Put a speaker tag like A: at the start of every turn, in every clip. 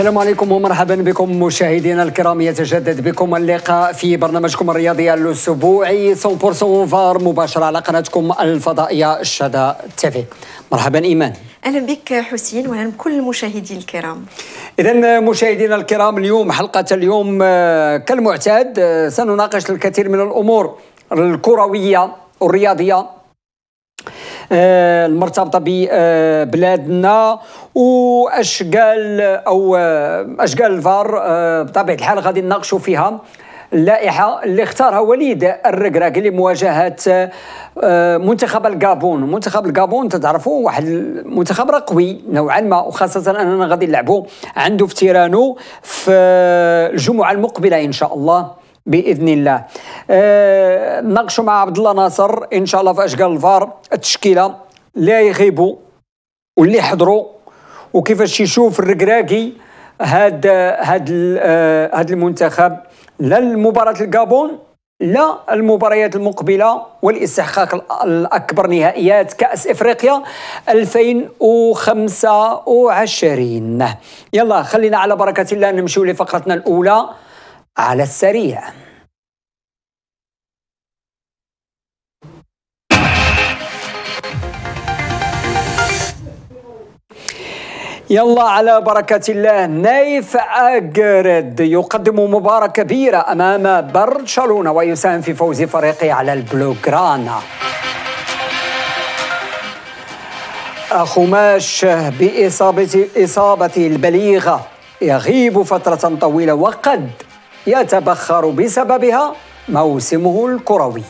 A: السلام عليكم ومرحبا بكم مشاهدينا الكرام يتجدد بكم اللقاء في برنامجكم الرياضي الاسبوعي 100% فار مباشره على قناتكم الفضائيه الشدا تيفي مرحبا ايمان
B: اهلا بك حسين واهلا بكل المشاهدين الكرام
A: اذا مشاهدينا الكرام اليوم حلقه اليوم آه، كالمعتاد آه، سنناقش الكثير من الامور الكرويه الرياضيه آه، المرتبطه ببلادنا واشكال قال او اش قال الفار آه، بطبيعه الحال غادي نناقشوا فيها اللائحه اللي اختارها وليد الركراك لمواجهه آه، منتخب الكابون منتخب الكابون تتعرفوا واحد المنتخب راه قوي نوعا ما وخاصه اننا غادي نلعبوا عنده في تيرانو في الجمعه المقبله ان شاء الله باذن الله آه ناقشوا مع عبد الله ناصر ان شاء الله في اشكال الفار التشكيله لا يغيبوا واللي حضروا وكيفاش يشوف الركراكي هاد هاد آه، هاد المنتخب لا المباراة الكابون لا المباريات المقبله والاستحقاق الاكبر نهائيات كاس افريقيا 2025 يلا خلينا على بركه الله نمشيو لفقرتنا الاولى على السريع يلا على بركة الله نايف أجرد يقدم مباراة كبيرة أمام برشلونة ويساهم في فوز فريقه على البلوغرانا أخماش بإصابة إصابة البليغة يغيب فترة طويلة وقد يتبخر بسببها موسمه الكروي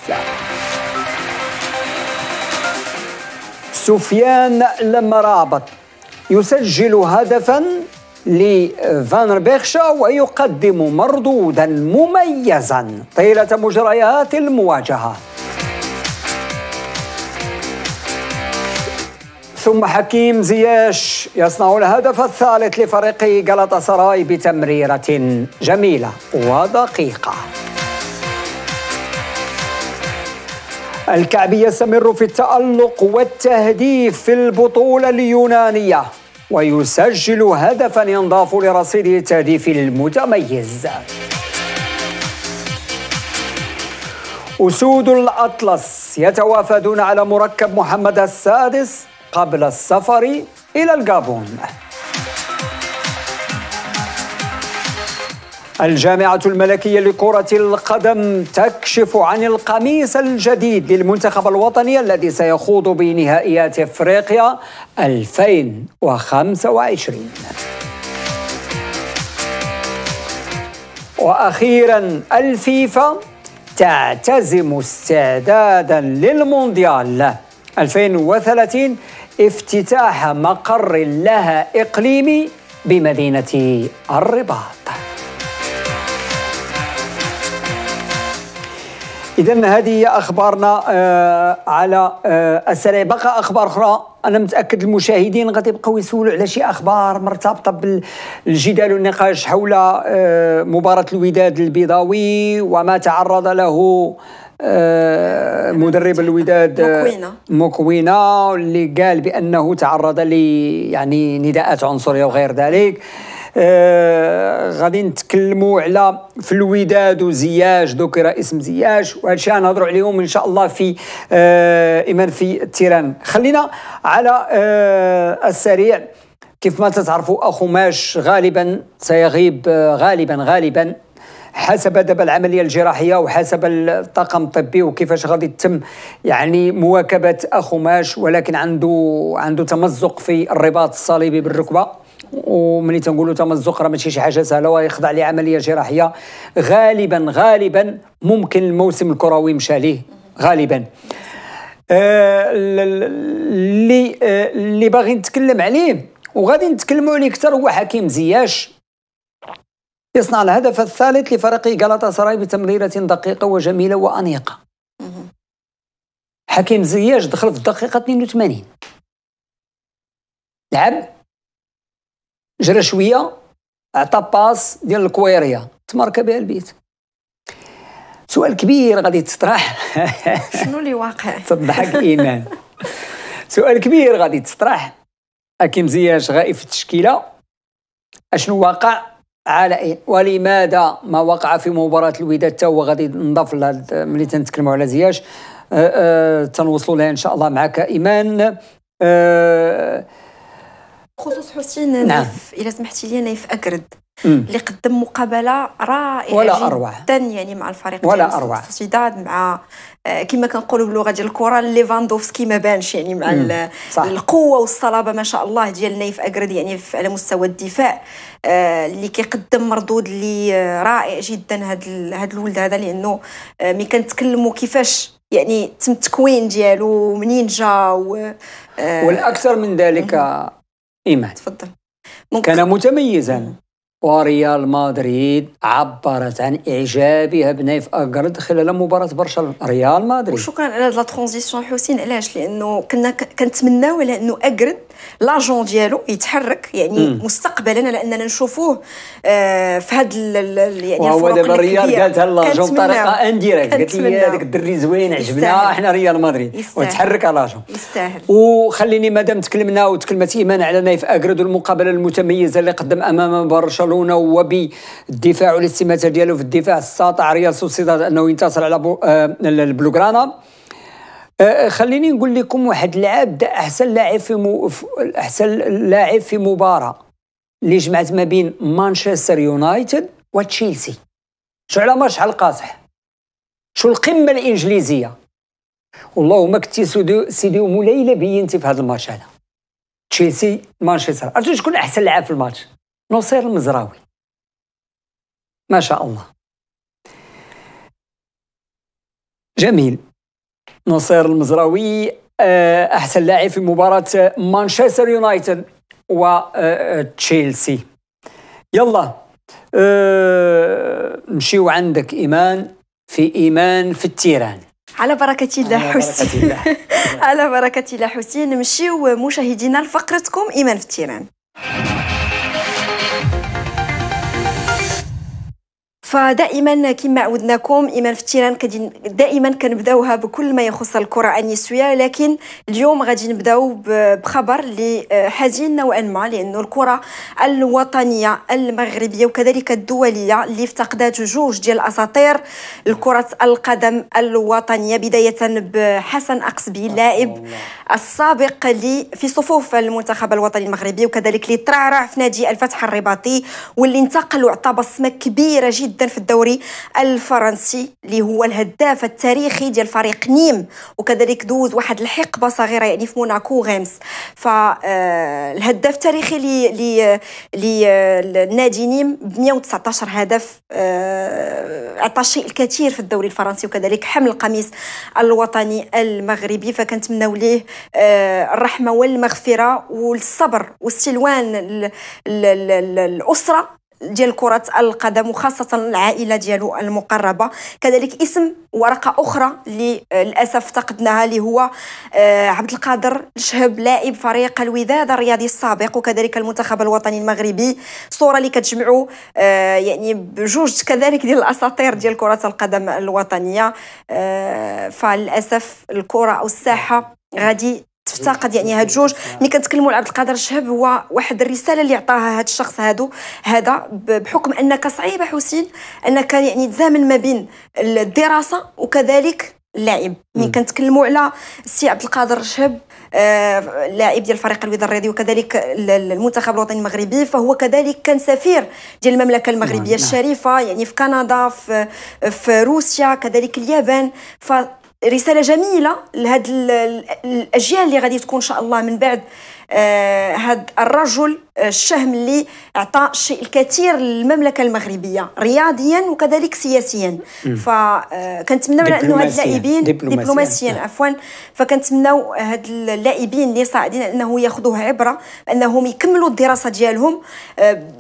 A: سفيان لمرابط يسجل هدفا لفان بيخشا ويقدم مردودا مميزا طيلة مجريات المواجهة ثم حكيم زياش يصنع الهدف الثالث لفريق غلطة سراي بتمريرة جميلة ودقيقة الكعبي يستمر في التألق والتهديف في البطولة اليونانية ويسجل هدفا ينضاف لرصيده التهديف المتميز أسود الأطلس يتوافدون على مركب محمد السادس قبل السفر إلى الجابون الجامعة الملكية لكرة القدم تكشف عن القميص الجديد للمنتخب الوطني الذي سيخوض بنهائيات افريقيا 2025 واخيرا الفيفا تعتزم استعدادا للمونديال 2030 افتتاح مقر لها إقليمي بمدينة الرباط إذا هذه هي أخبارنا آه على آه السريع بقى أخبار أخرى أنا متأكد المشاهدين غادي يبقاو يسولوا على شي أخبار مرتبطة بالجدال والنقاش حول آه، مباراة الوداد البيضاوي وما تعرض له آه، مدرب الوداد آه، مكوينة مكوينة اللي قال بأنه تعرض ل يعني نداءات عنصرية وغير ذلك آه غادي نتكلموا على في الوداد وزياج ذكر اسم زياج وهذا الشيء غنهضروا عليهم ان شاء الله في آه ايمان في التيران خلينا على آه السريع كيف ما تتعرفوا اخو ماش غالبا سيغيب آه، غالبا غالبا حسب دابا العمليه الجراحيه وحسب الطاقم الطبي وكيفاش غادي تتم يعني مواكبه اخو ماش ولكن عنده عنده تمزق في الرباط الصليبي بالركبه وملي تنقولوا تمزق راه ماشي شي حاجه سهله ويخضع لعمليه جراحيه غالبا غالبا ممكن الموسم الكروي مشى ليه غالبا آه، اللي آه اللي باغي نتكلم عليه وغادي نتكلموا عليه اكثر هو حكيم زياش يصنع الهدف الثالث لفريق غلطة سراي بتمريرة دقيقة وجميلة وأنيقة حكيم زياش دخل في الدقيقة 82 لعب جرى شوية عطى باس ديال الكويريا تمارك بها البيت سؤال كبير غادي تطرح
B: شنو اللي واقع
A: تضحك ايمان سؤال كبير غادي تطرح حكيم زياش غائب في التشكيله اشنو واقع على اين ولماذا ما وقع في مباراه الوداد تا هو غادي نضاف ملي تنتكلموا على زياش أه،, أه تنوصلوا لها ان شاء الله معك ايمان أه
B: خصوص حسين نعم. الا سمحتي لي نايف اكرد اللي قدم مقابله رائعه ولا أروع. جدا يعني مع الفريق ولا اروع سوسيداد مع آه، كما كنقولوا باللغه ديال الكره ليفاندوفسكي ما بانش يعني مع القوه والصلابه ما شاء الله ديال نايف اكرد يعني على مستوى الدفاع آه، اللي كيقدم مردود اللي رائع جدا هذا هذا الولد هذا لانه آه، ملي كنتكلموا كيفاش يعني تم التكوين ديالو منين جا و والاكثر من ذلك
A: ايمان تفضل كان متميزا وريال مدريد عبرت عن اعجابها بنايف اكرد خلال مباراه برشلونه ريال مدريد وشكرا
B: على هذه لا ترانزيسيون حسين علاش لانه كنا كنتمناو على انه اكرد لاجون ديالو يتحرك يعني مم. مستقبلا لاننا نشوفوه في هذا يعني هو دابا الريال قالتها لاجون بطريقه انديريكت قالت لي هذاك
A: الدري زوين عجبنا احنا ريال مدريد وتحرك لاجون يستاهل وخليني مادام تكلمنا وتكلمت ايمان على نايف اكرد المقابله المتميزه اللي قدم امام برشلونه وبالدفاع والاستماته ديالو في الدفاع استطاع ريال سوسيداد انه ينتصر على آه آه، خليني نقول لكم واحد اللاعب دا احسن لاعب في مو... احسن لاعب في مباراه اللي جمعت ما بين مانشستر يونايتد وتشيلسي شو على مرشح القاصح شو القمه الانجليزيه ما كنتي سيدي مولاي بينتي في هذا الماتش هذا تشيلسي مانشستر عرفتوا شكون احسن لاعب في الماتش نصير المزراوي ما شاء الله جميل نصير المزراوي آه، احسن لاعب في مباراه مانشستر يونايتد وتشيلسي آه، آه، يلا نمشيو أه عندك ايمان في ايمان في التيران
B: على بركة الله حسين على بركة الله حسين نمشيو مشاهدينا لفقرتكم ايمان في التيران فدائما كما عودناكم ايمان في التيران دائما كنبداوها بكل ما يخص الكره النسويه لكن اليوم غادي نبداو بخبر اللي آه، حزين نوعا ما لانه الكره الوطنيه المغربيه وكذلك الدوليه اللي افتقدت جوج ديال اساطير الكره القدم الوطنيه بدايه بحسن اقصبي اللاعب السابق اللي في صفوف المنتخب الوطني المغربي وكذلك اللي ترعرع في نادي الفتح الرباطي واللي انتقل واعطى بصمه كبيره جدا جدا في الدوري الفرنسي اللي هو الهداف التاريخي ديال فريق نيم وكذلك دوز واحد الحقبه صغيره يعني في موناكو غامس فالهداف آه، التاريخي النادي نيم ب 119 هدف آه، عطى شيء الكثير في الدوري الفرنسي وكذلك حمل القميص الوطني المغربي فكنتمناو ليه آه، الرحمه والمغفره والصبر واستلوان الاسره ديال كرة القدم وخاصة العائلة ديالو المقربة كذلك اسم ورقة أخرى آه، للأسف فقدناها اللي هو آه، عبد القادر الشهب لاعب فريق الوداد الرياضي السابق وكذلك المنتخب الوطني المغربي صورة اللي كتجمعوا آه، يعني بجوج كذلك ديال الأساطير ديال كرة القدم الوطنية فللأسف الكرة أو الساحة غادي تفتقد يعني هاد جوج ملي كنتكلموا على عبد القادر الشهب هو واحد الرساله اللي عطاها هاد الشخص هادو هذا بحكم انك صعيبه حسين انك يعني تزامن ما بين الدراسه وكذلك اللاعب ملي كنتكلموا على السي عبد القادر الشهب اللاعب آه، ديال فريق الوداد الرياضي وكذلك المنتخب الوطني المغربي فهو كذلك كان سفير ديال المملكه المغربيه نعم. الشريفه يعني في كندا في, في روسيا كذلك اليابان ف رساله جميله لهاد الاجيال اللي غادي تكون ان شاء الله من بعد آه، هاد الرجل آه، الشهم اللي اعطى شيء الكثير للمملكه المغربيه رياضيا وكذلك سياسيا فكنتمناو آه، انه هاد اللاعبين دبلوماسيا نعم. عفوا فكنتمناو هاد اللاعبين اللي صاعدين انه ياخذوه عبره انهم يكملوا الدراسه ديالهم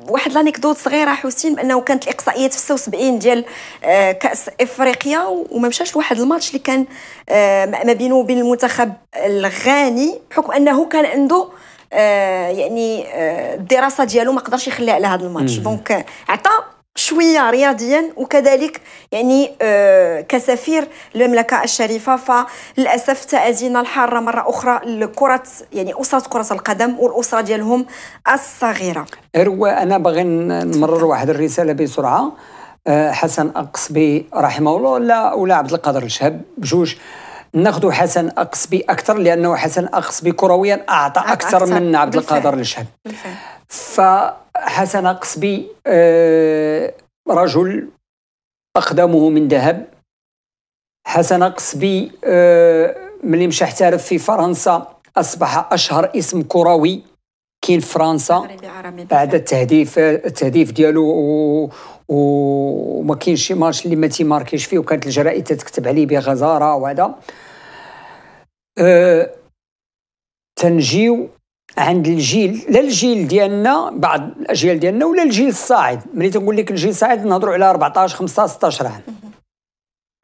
B: واحد لانيكدوت صغيره حسين بانه كانت الاقصائيات في 76 ديال كاس افريقيا وما مشاش لواحد الماتش اللي كان ما بينه وبين المنتخب الغاني بحكم انه كان عنده آه يعني آه الدراسه ديالو ما قدرش يخليها على هذا الماتش دونك عطى شويه رياضيا وكذلك يعني آه كسفير المملكه الشريفه فللاسف تأذينا الحاره مره اخرى لكره يعني اسره كره القدم والاسره ديالهم الصغيره
A: اروى انا باغي نمرر واحد الرساله بسرعه آه، حسن اقصبي رحمه الله ولا ولا عبد القادر الشهاب بجوج ناخذ حسن اقصبي اكثر لانه حسن اقصبي كرويا اعطى اكثر من عبد القادر الشهب فحسن اقصبي آه، رجل اقدمه من ذهب حسن اقصبي آه، ملي مشى احترف في فرنسا اصبح اشهر اسم كروي كاين فرنسا بعد التهديف التهديف ديالو و وما كاينش شي ماتش اللي ما تيماركيش فيه وكانت الجرائد تتكتب عليه بغزاره وهذا أه تنجيو عند الجيل لا الجيل ديالنا بعض الاجيال ديالنا ولا الجيل الصاعد ملي تنقول لك الجيل الصاعد نهضروا على 14 15 16 عام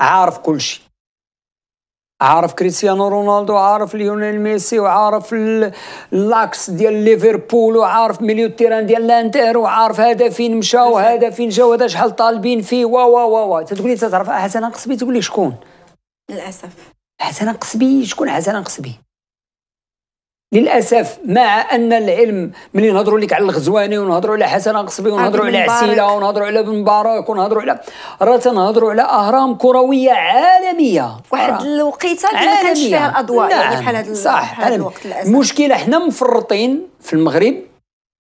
A: عارف كل شيء عارف كريستيانو رونالدو عارف ليونيل ميسي وعارف اللاكس ديال ليفربول وعارف مليو تيران ديال الانتر وعارف هذا فين مشى وهذا فين جا وهذا شحال طالبين فيه و و و و تتقول لي تتعرف حسن قصبي تقول لي شكون
B: للاسف
A: حسن قصبي شكون حسن قصبي للاسف مع ان العلم ملي نهضروا لك على الغزواني ونهضروا على حسن قصبي ونهضروا على عسيله ونهضروا على بن مبارك ونهضروا على راه تنهضروا على اهرام كرويه عالميه واحد الوقيته اللي ما كانش فيها الاضواء يعني نعم. يعني بحال هذا صح بحال الوقت للاسف المشكله حنا مفرطين في المغرب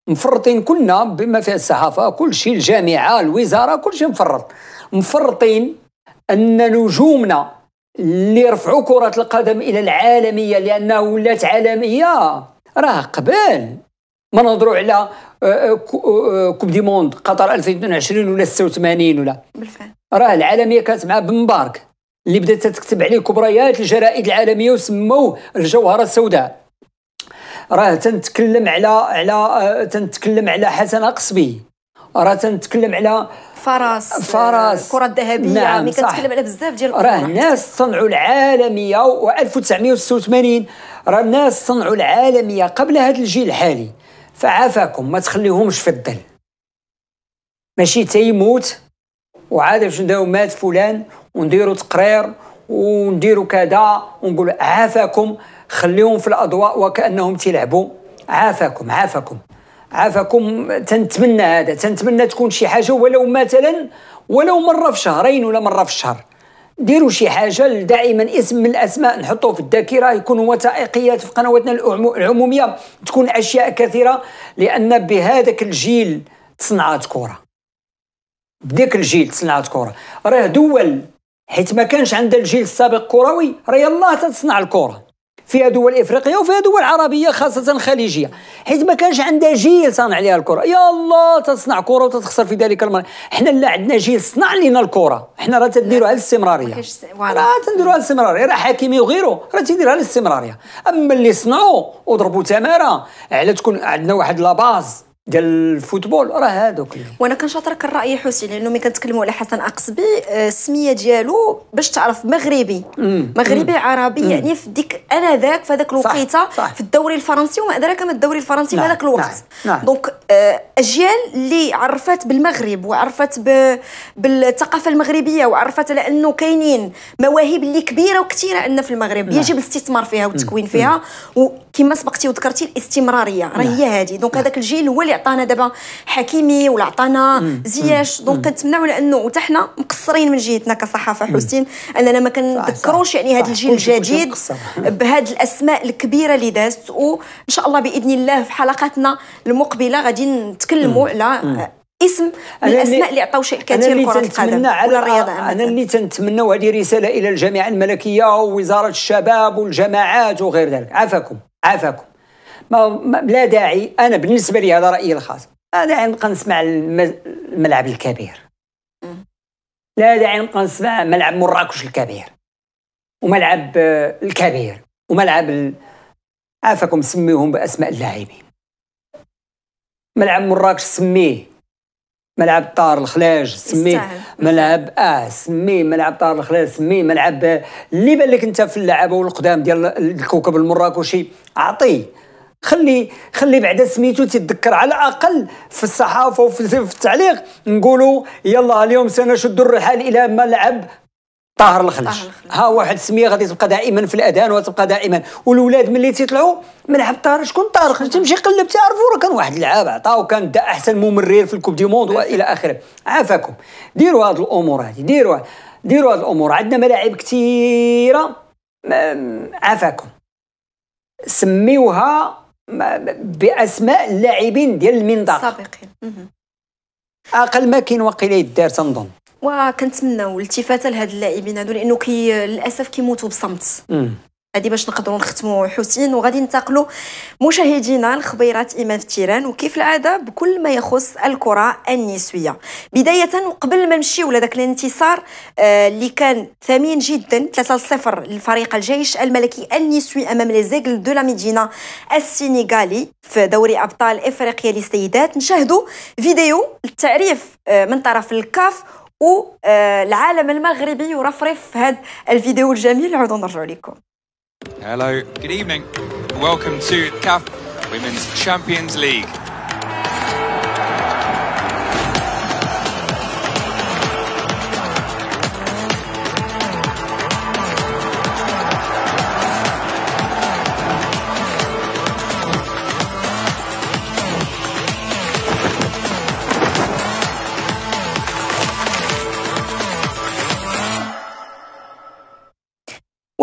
A: مفرطين كلنا بما فيها الصحافه كل شيء الجامعه الوزاره كل شيء مفرط مفرطين ان نجومنا اللي رفعوا كرة القدم إلى العالمية لأنها ولات عالمية راه قبل ما نهضروا على آه، آه، آه، كوب دي موند قطر 2022 ولا 86 ولا بالفعل راه العالميه كانت مع بن مبارك اللي بدات تكتب عليه كبريات الجرائد العالميه وسموه الجوهره السوداء راه تنتكلم على على تنتكلم على حسن قصبي راه تنتكلم على
B: فرس آه، فرس الكره الذهبيه نعم يعني كنتكلم على بزاف ديال راه
A: الناس صنعوا العالميه و1986 راه الناس صنعوا العالميه قبل هذا الجيل الحالي فعافاكم ما تخليهمش في الظل ماشي تيموت وعاد باش نداو مات فلان ونديروا تقرير ونديروا كذا ونقول عافاكم خليهم في الاضواء وكانهم تيلعبوا عافاكم عافاكم عافاكم تنتمنى هذا تنتمنى تكون شي حاجه ولو مثلا ولو مره في شهرين ولا مره في الشهر ديروا شي حاجه دائما اسم من الاسماء نحطوه في الذاكره يكونوا وثائقيات في قنواتنا العموميه تكون اشياء كثيره لان بهذاك الجيل تصنعت كره بديك الجيل تصنعت كره راه دول حيت ما كانش عندها الجيل السابق كروي راه يلاه تتصنع الكره فيها دول افريقيه وفيها دول عربيه خاصه خليجيه حيت ما كانش عندها جيل صانع لها الكره يا الله تصنع كره وتتخسر في ذلك المرة حنا لا عندنا جيل صنع لنا الكره حنا راه تديروها الاستمراريه راه تنديروها الاستمراريه راه حكيمي وغيره راه تيديرها الاستمراريه اما اللي صنعوا وضربوا تماره على تكون عندنا واحد لاباز ديال الفوتبول راه هذوك وانا كنشاطرك الراي حسين لانه
B: ملي كنتكلموا على حسن اقصبي آه، السميه ديالو باش تعرف مغربي مغربي مم. عربي مم. يعني في ديك انذاك في هذاك الوقيته في الدوري الفرنسي وما ادراك ما الدوري الفرنسي في نعم، هذاك الوقت نعم. نعم. دونك آه، اجيال اللي عرفت بالمغرب وعرفت بالثقافه المغربيه وعرفت على انه كاينين مواهب اللي كبيره وكثيره عندنا في المغرب نعم. يجب الاستثمار فيها والتكوين فيها وكما سبقتي وذكرتي الاستمراريه راه هي نعم. هذه دونك نعم. هذاك الجيل هو اللي عطانا دابا حكيمي ولا عطانا زياش دونك كنتمناو لانه حتى حنا مقصرين من جهتنا كصحافه حسين اننا ما كنذكروش يعني هذا الجيل الجديد بهذه الاسماء الكبيره اللي دازت وان شاء الله باذن الله في
A: حلقاتنا المقبله غادي نتكلموا
B: على اسم من الاسماء اللي عطاو شيء كثير لكره القدم على الرياضه انا
A: اللي تنتمنى هذه رساله الى الجامعه الملكيه ووزاره الشباب والجماعات وغير ذلك عافاكم عافاكم ما لا داعي انا بالنسبه لي هذا رايي الخاص لا داعي نبقى نسمع الملعب الكبير لا داعي نبقى نسمع ملعب مراكش الكبير وملعب آه، الكبير وملعب عافاكم سميهم باسماء اللاعبين ملعب مراكش سميه ملعب طار الخلاج سميه ملعب اه سميه ملعب طار الخلاج سميه ملعب آه، اللي بالك انت في اللعبه والقدام ديال الكوكب المراكشي اعطيه خلي خلي بعدا سميتو تيتذكر على الاقل في الصحافه وفي التعليق نقولوا يلا اليوم سنشد الرحال الى ملعب طاهر الخلج ها واحد السميه غادي تبقى دائما في الاذان وتبقى دائما والولاد ملي تيطلعوا ملعب طاهر شكون طاهر الخلج تمشي قلب تعرفوا راه كان واحد اللعاب عطاو كان دا احسن ممرر في الكوب دي موند والى اخره عافاكم ديروا هاد الامور هذه ديروا ديروا هاد الامور عندنا ملاعب كثيره عافاكم سميوها باسماء اللاعبين ديال المنطقه السابقين اقل ما كاين وقيله يدار تنظن
B: وكنتمناو الالتفاته لهاد اللاعبين هادو لانه كي للاسف كيموتوا بصمت هذه باش نقدروا نختموا حسين وغادي ننتقلوا مشاهدينا لخبيرات ايمان في التيران وكيف العاده بكل ما يخص الكره النسويه بدايه وقبل ما نمشيو لذاك الانتصار آه، اللي آه كان ثمين جدا 3 0 لفريق الجيش الملكي النسوي امام لي زيغل دو لا ميدينا السينيغالي في دوري ابطال افريقيا للسيدات نشاهدوا فيديو للتعريف آه من طرف الكاف والعالم آه، المغربي يرفرف في هذا الفيديو الجميل عودوا نرجع لكم
C: Hello, good evening. Welcome to CAF Women's Champions League.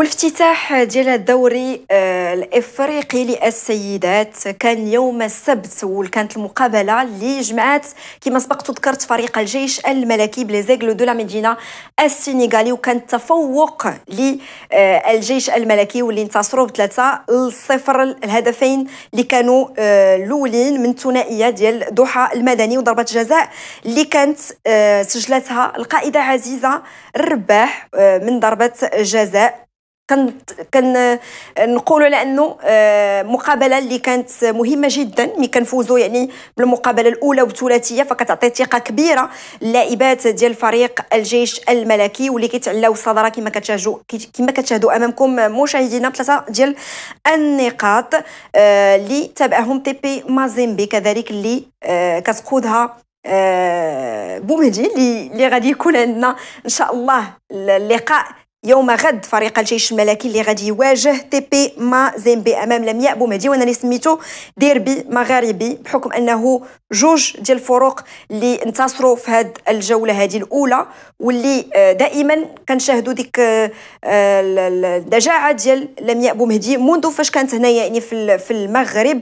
B: والافتتاح ديال الدوري آه، الافريقي للسيدات كان يوم السبت وكانت المقابله اللي جمعات كما سبق تذكرت فريق الجيش الملكي بليزيغلو دو لا مدينه السينغالي وكان تفوق للجيش آه، الملكي واللي انتصروا بثلاثه لصفر الهدفين اللي كانوا آه، الاولين من الثنائيه ديال دوحه المدني وضربه جزاء اللي كانت سجلتها القائده عزيزه الرباح من ضربه جزاء كن كن نقولوا على انه آه، مقابله اللي كانت مهمه جدا ملي كنفوزوا يعني بالمقابله الاولى والثلاثيه فكتعطي ثقه كبيره للاعبات ديال فريق الجيش الملكي واللي كيتعلاو الصداره كما كتشاهدوا كما كتشاهدوا امامكم مشاهدينا ثلاثه ديال النقاط آه، اللي تابعهم بي مازيمبي كذلك اللي آه، كتقودها بومهدي اللي غادي يكون عندنا ان شاء الله اللقاء يوم غد فريق الجيش الملكي اللي غادي يواجه تي بي ما زيمبي امام لمياء بومدي وانا اللي سميتو ديربي مغاربي بحكم انه جوج ديال الفروق اللي انتصروا في هاد الجوله هذه الاولى واللي آه، دائما كنشاهدوا ديك آه، الدجاعه ديال لمياء بومهدي منذ فاش كانت هنايا يعني في المغرب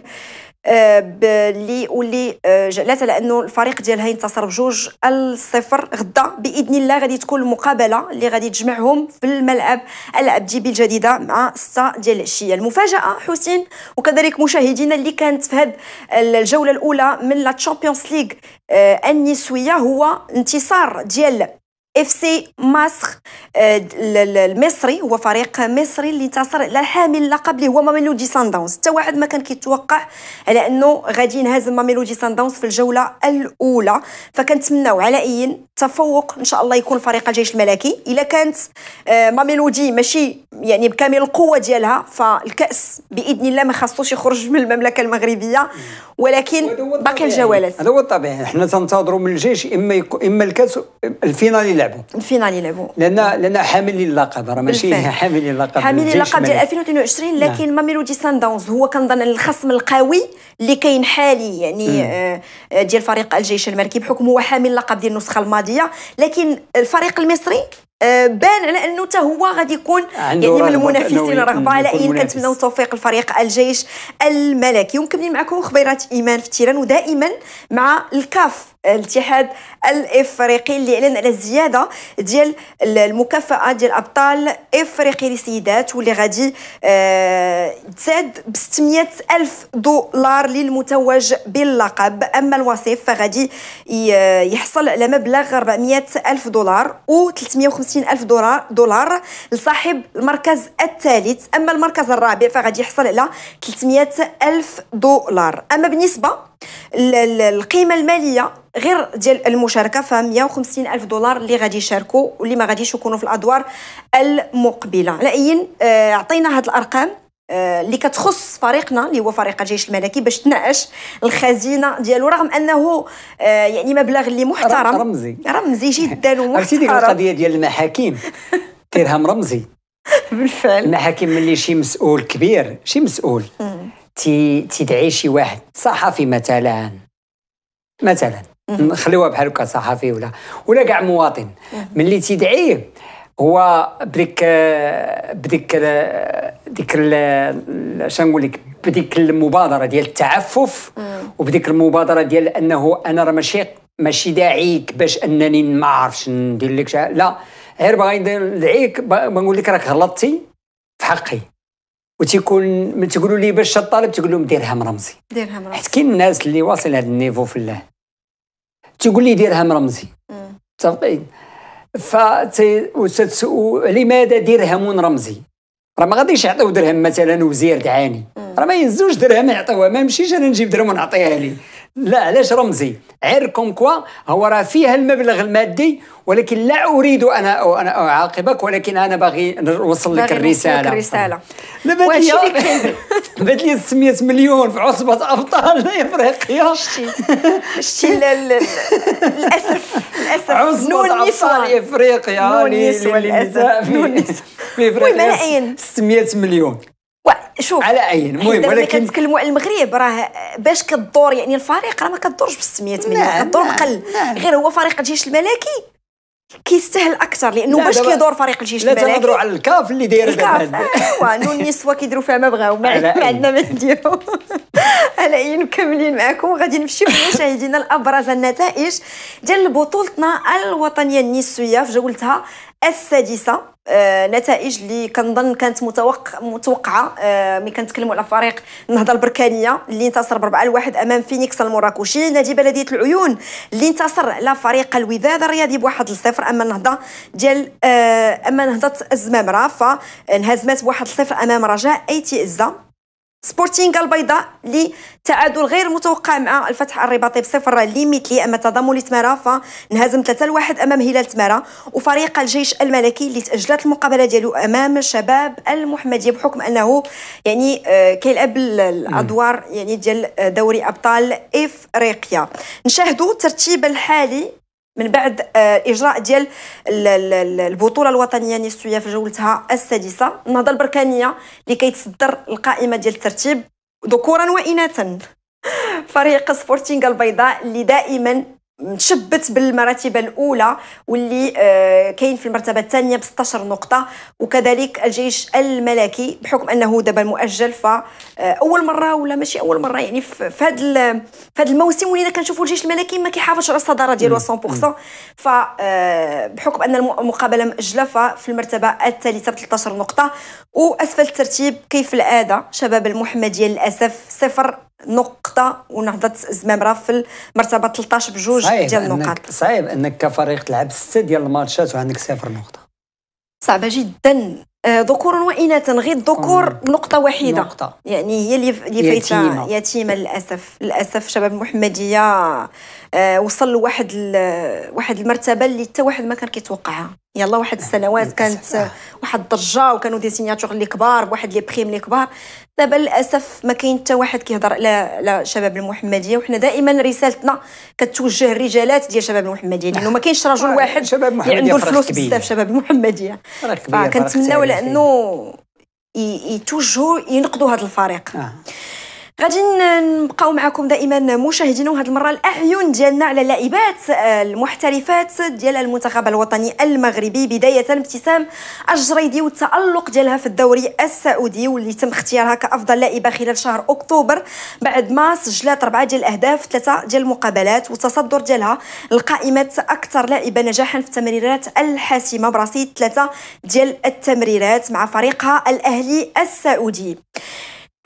B: اللي آه، واللي على آه، لانه الفريق ديالها ينتصر بجوج الصفر غدا باذن الله غادي تكون المقابله اللي غادي تجمعهم في الملعب الابديبي الجديده مع ستة ديال العشيه المفاجاه حسين وكذلك مشاهدينا اللي كانت في هذه الجوله الاولى من لا تشامبيونز آه، ليغ النسويه هو انتصار ديال اف سي ماسخ المصري هو فريق مصري اللي انتصر على حامل اللقب اللي هو ماميلودي سانداونز حتى واحد ما كان كيتوقع على انه غادي ينهزم ماميلودي سانداونز في الجوله الاولى فكنتمناو علائيا تفوق ان شاء الله يكون فريق الجيش الملكي الا كانت ماميلودي ماشي يعني بكامل القوه ديالها فالكاس باذن الله ما خاصوش يخرج من المملكه المغربيه ولكن باقي الجوالات
A: هذا هو الطبيعي حنا تنتظروا من الجيش اما يكو اما الكاس الفينال يلعبوا
B: الفينال يلعبوا
A: لان لان حاملين اللقب راه ماشي حاملين اللقب حاملين اللقب ديال
B: 2022 نعم. لكن نعم. ما ميلودي سان داونز هو كنظن الخصم القوي اللي كاين حالي يعني آه، آه، ديال فريق الجيش الملكي بحكم هو حامل اللقب ديال النسخه الماضيه لكن الفريق المصري آه، بان على انه حتى هو غادي يكون يعني من المنافسين رغم على ان كنتمناو توفيق الفريق الجيش الملكي ومكملين معكم خبيرات ايمان في التيران ودائما مع الكاف الاتحاد الافريقي اللي اعلن على الزياده ديال المكافاه ديال ابطال افريقي للسيدات واللي غادي آه، تزاد ب 600 الف دولار للمتوج باللقب اما الوصيف فغادي يحصل على مبلغ 400 الف دولار و 350 الف دولار دولار لصاحب المركز الثالث اما المركز الرابع فغادي يحصل على 300 الف دولار اما بالنسبه القيمه الماليه غير ديال المشاركه ف 150 الف دولار اللي غادي يشاركوا واللي ما غاديش يكونوا في الادوار المقبله على اي آه، عطينا هاد الارقام آه، اللي كتخص فريقنا اللي هو فريق الجيش الملكي باش تناقش الخزينه ديالو رغم انه آه، يعني مبلغ اللي محترم رمزي رمزي
A: جدا ومحترم عرفتي ديك القضيه ديال المحاكم درهم رمزي بالفعل المحاكم ملي شي مسؤول كبير شي مسؤول تدعي شي واحد صحفي مثلا مثلا نخليوها بحال هكا صحفي ولا ولا كاع مواطن ملي تيدعيه هو بديك بديك ديك شنو نقول لك بديك المبادره ديال التعفف وبديك المبادره ديال انه انا راه ماشي ماشي داعيك باش انني ما عرفش ندير لك لا غير باغي ندعيك بنقول لك راك غلطتي في حقي وتيكون من تقولوا لي باش الطالب تقول لهم درهم رمزي درهم رمزي حيت كاين الناس اللي واصل هذا النيفو في الله تقول لي درهم رمزي متفقين ف لماذا درهم رمزي راه ما غاديش يعطيو درهم مثلا وزير دعاني راه ما ينزوش درهم يعطيوها ما نمشيش انا نجيب درهم ونعطيها ليه لا علاش رمزي عير كوم كوا هو راه فيها المبلغ المادي ولكن لا اريد ان اعاقبك ولكن انا باغي نوصل لك الرساله الرساله لا لي سمية مليون في عصبه ابطال افريقيا شتي شتي للاسف للاسف عصبه ابطال افريقيا نون نسوى للاسف نون في افريقيا
C: 600
B: مليون شوف على عين المهم ولكن كنتكلموا على المغرب راه باش كدور يعني الفريق راه ما كدورش ب 600 مليون كدور بقل غير هو فريق الجيش الملكي كيستاهل اكثر لانه باش كيدور فريق الجيش الملكي لا تنهضروا على
A: الكاف اللي داير الكاف آه،
B: ايوا النسوه كيديروا فيها ما بغاو ما عندنا ما نديرو على اين مكملين معكم وغادي نمشيو مشاهدينا لابرز النتائج ديال بطولتنا الوطنيه النسويه في جولتها السادسه آه، نتائج اللي كنظن كانت متوقع متوقعه آه، ملي كنتكلموا على فريق النهضه البركانيه اللي انتصر ب 4 1 امام فينيكس المراكشي نادي بلديه العيون اللي انتصر على فريق الوداد الرياضي بواحد 1 0 اما النهضه ديال آه، اما نهضه الزمامره فانهزمات بواحد 1 0 امام رجاء ايتي عزه سبورتينغ البيضاء لتعادل غير متوقع مع الفتح الرباطي بصفر ليميت لي اما تضامن تمارا فانهزم 3 1 امام هلال تمارا وفريق الجيش الملكي اللي تاجلت المقابله ديالو امام الشباب المحمديه بحكم انه يعني آه، كيلعب الادوار يعني ديال دوري ابطال افريقيا نشاهدوا الترتيب الحالي من بعد الاجراء آه، ديال البطوله الوطنيه النسويه في جولتها السادسه النهضه البركانيه اللي كيتصدر القائمه ديال الترتيب ذكورا واناثا فريق سبورتينغ البيضاء اللي دائما مشبت بالمراتب الاولى واللي آه، كاين في المرتبه الثانيه ب 16 نقطه وكذلك الجيش الملكي بحكم انه دابا مؤجل فاول آه، مره ولا ماشي اول مره يعني في هذا في هذا الموسم ولينا كنشوفوا الجيش الملكي ما كيحافظش على الصداره ديالو 100% ف آه، بحكم ان المقابله مؤجله ففي المرتبه الثالثه ب 13 نقطه واسفل الترتيب كيف العاده شباب المحمديه للاسف صفر نقطة زمام راه في المرتبة 13 بجوج ديال النقاط
A: صعيب انك كفريق تلعب ستة ديال الماتشات وعندك صفر نقطة
B: صعبة جدا آه، ذكور وإناثا غير الذكور نقطه واحدة نقطة. يعني هي اللي فايته يتيمه للاسف للاسف شباب المحمديه آه، وصل لواحد واحد المرتبه اللي حتى واحد ما كان كيتوقعها يلا واحد السنوات كانت واحد الضجه وكانوا دي سيناتور اللي كبار بواحد لي بريم اللي كبار دابا للاسف ما كاين حتى واحد كيهضر على على شباب المحمديه وحنا دائما رسالتنا كتوجه الرجالات ديال شباب المحمديه لانه ما كاينش رجل آه، واحد شباب اللي عنده الفلوس بزاف شباب المحمديه
A: فكنتمناو لانه
B: يتوجهوا ينقضوا هذا الفريق آه. غادي نبقاو معكم دائما مشاهدينا وهاد المره الاعين ديالنا على اللاعبات آه، المحترفات ديال المنتخب الوطني المغربي بدايه ابتسام الجريدي والتالق ديالها في الدوري السعودي واللي تم اختيارها كافضل لاعبه خلال شهر اكتوبر بعد ما سجلت اربعه ديال الاهداف ثلاثه ديال المقابلات والتصدر ديالها لقائمه اكثر لاعبه نجاحا في التمريرات الحاسمه برصيد ثلاثه ديال التمريرات مع فريقها الاهلي السعودي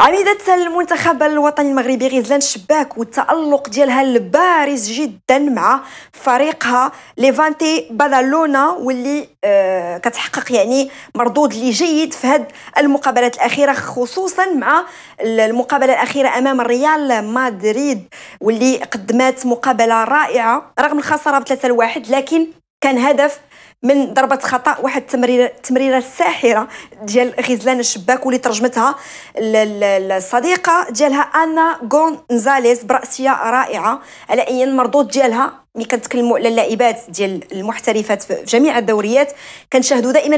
B: عميدة المنتخب الوطني المغربي غزلان شباك والتألق ديالها البارز جدا مع فريقها ليفانتي بادالونا واللي آه كتحقق يعني مردود اللي جيد في هاد المقابلات الأخيرة خصوصا مع المقابلة الأخيرة أمام ريال مدريد واللي قدمت مقابلة رائعة رغم الخسارة بثلاثة لواحد لكن كان هدف من ضربه خطا واحد التمريره التمريره الساحره ديال غزلان الشباك واللي ترجمتها الصديقه ديالها انا غونزاليز براسيه رائعه على اي المردود ديالها مي كنتكلموا على اللاعبات ديال المحترفات في جميع الدوريات كنشاهدوا دائما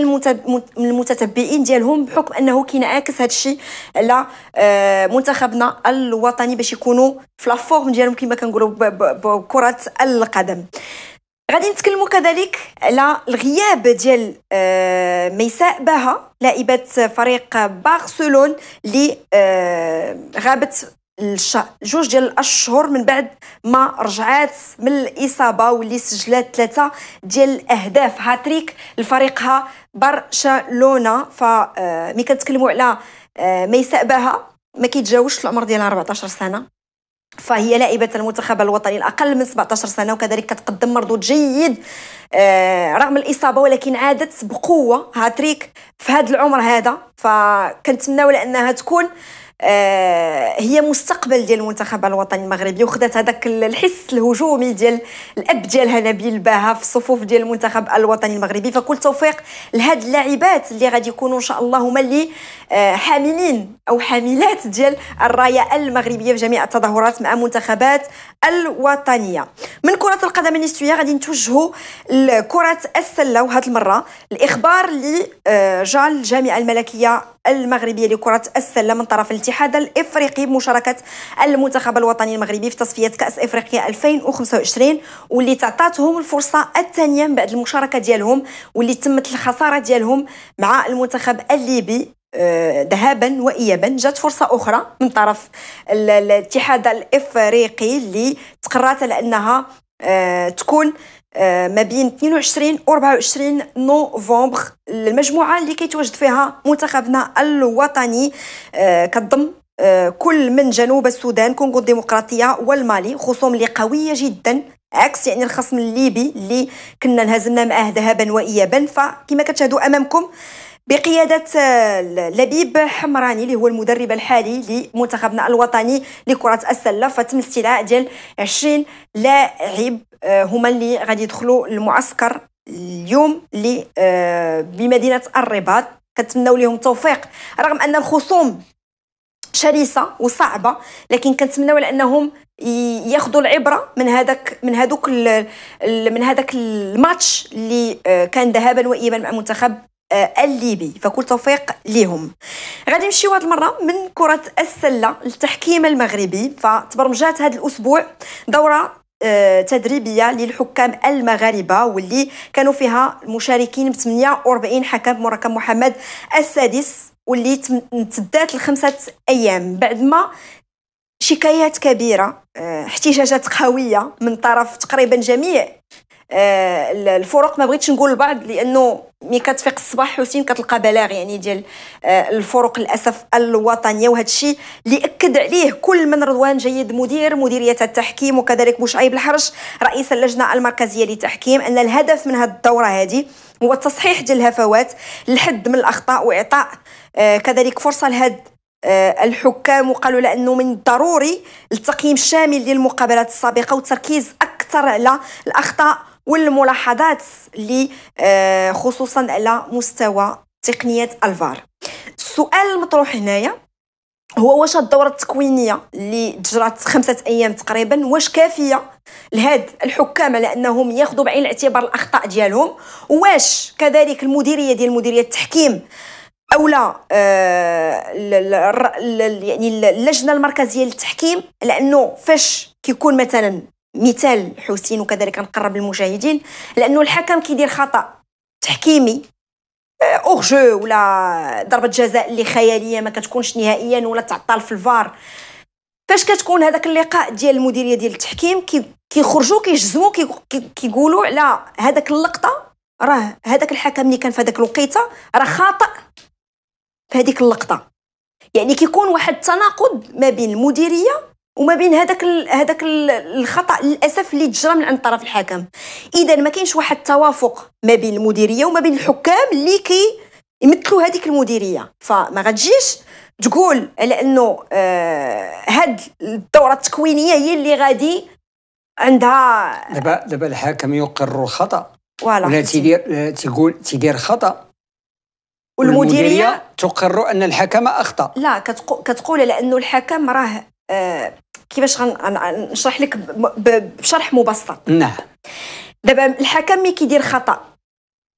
B: المتتبعين ديالهم بحكم انه كينعكس هذا الشيء على آه، منتخبنا الوطني باش يكونوا في لا فورم ديالهم كما كنقولوا بكره القدم غادي نتكلموا كذلك على الغياب ديال آه، ميساء بها لاعبة فريق بارسلون اللي آه، غابت جوج ديال الاشهر من بعد ما رجعات من الاصابه واللي سجلات ثلاثه ديال الاهداف هاتريك لفريقها برشلونه فملي آه، كنتكلموا على ميساء بها ما كيتجاوزش العمر ديالها 14 سنه فهي لاعبة المنتخب الوطني الأقل من 17 سنة وكذلك كتقدم مردود جيد آه، رغم الإصابة ولكن عادت بقوة هاتريك في هذا العمر هذا فكنتمناو لأنها تكون آه، هي مستقبل ديال المنتخب الوطني المغربي وخدات هذاك الحس الهجومي ديال الاب ديالها نبيل الباها في الصفوف ديال المنتخب الوطني المغربي فكل توفيق لهاد اللاعبات اللي غادي يكونوا ان شاء الله هما اللي آه، حاملين او حاملات ديال الرايه المغربيه في جميع التظاهرات مع منتخبات الوطنيه من كره القدم النسويه غادي نتوجهوا لكره السله وهذه المره الاخبار اللي جا الجامعه الملكيه المغربيه لكره السله من طرف الاتحاد الافريقي بمشاركه المنتخب الوطني المغربي في تصفيات كاس افريقيا 2025 واللي تعطاتهم الفرصه الثانيه من بعد المشاركه ديالهم واللي تمت الخساره ديالهم مع المنتخب الليبي آه، ذهابا وايابا جات فرصه اخرى من طرف الاتحاد الافريقي اللي تقررت على انها آه، تكون آه، ما بين 22 و 24 نوفمبر المجموعه اللي كيتواجد فيها منتخبنا الوطني آه، كضم آه، كل من جنوب السودان كونغو الديمقراطيه والمالي خصوم اللي قويه جدا عكس يعني الخصم الليبي اللي كنا انهزمنا معاه ذهبا وايابا فكما كتشاهدوا امامكم بقيادة لبيب حمراني اللي هو المدرب الحالي لمنتخبنا الوطني لكرة السلة فتم استيلاء ديال 20 لاعب آه، هما اللي غادي يدخلوا المعسكر اليوم اللي آه، بمدينه الرباط كنتمناو لهم التوفيق رغم ان الخصوم شرسه وصعبه لكن كنتمناو لانهم ياخذوا العبره من هذاك من هذوك من هذاك الماتش اللي آه، كان ذهابا وايابا مع منتخب الليبي فكل توفيق ليهم غادي نمشيو هذه المره من كره السله للتحكيم المغربي فتبرمجات هذا الاسبوع دوره آه، تدريبيه للحكام المغاربه واللي كانوا فيها المشاركين 48 حكم بمركب محمد السادس واللي امتدات لخمسه ايام بعد ما شكايات كبيره آه، احتجاجات قويه من طرف تقريبا جميع آه، الفرق ما بغيتش نقول البعض لانه ملي كتفيق الصباح حسين كتلقى بلاغ يعني ديال آه، الفرق للاسف الوطنيه وهذا الشيء اللي اكد عليه كل من رضوان جيد مدير مديريه التحكيم وكذلك بوشعيب الحرش رئيس اللجنه المركزيه للتحكيم ان الهدف من هذه الدوره هذه هو التصحيح ديال الهفوات الحد من الاخطاء واعطاء آه، كذلك فرصه لهاد الحكام وقالوا لانه من الضروري التقييم الشامل للمقابلات السابقه والتركيز اكثر على الاخطاء والملاحظات اللي آه، خصوصا على مستوى تقنيات الفار السؤال المطروح هنايا هو واش الدوره التكوينيه اللي تجرات خمسه ايام تقريبا واش كافيه لهاد الحكام على انهم ياخذوا بعين الاعتبار الاخطاء ديالهم واش كذلك المديريه ديال مديريه التحكيم اولا آه، يعني اللجنه المركزيه للتحكيم لانه فاش كيكون مثلا مثال حسين وكذلك نقرب المشاهدين لانه الحكم كيدير خطا تحكيمي آه، اوغ جو ولا ضربه جزاء اللي خياليه ما كتكونش نهائيا ولا تعطل في الفار فاش كتكون هذاك اللقاء ديال المديريه ديال التحكيم كيخرجوا كيجزموا كيقولوا على هذاك اللقطه راه هذاك الحكم اللي كان في هذاك الوقيته راه خاطئ في هذيك اللقطه يعني كيكون واحد التناقض ما بين المديريه وما بين هذاك هذاك الخطا للاسف اللي تجرى من عند طرف الحكم اذا ما كاينش واحد التوافق ما بين المديريه وما بين الحكام اللي كي يمثلوا هذيك المديريه فما غتجيش تقول على انه آه، هاد الدوره التكوينيه هي اللي غادي عندها
A: دابا دابا الحاكم يقر الخطا ولا, تيدير آه، تيقول تيدير خطا والمديريه تقر ان الحكم اخطا
B: لا كتقول على انه الحكم راه آه، كيفاش نشرح لك بشرح مبسط نعم دابا الحكم ملي كيدير خطا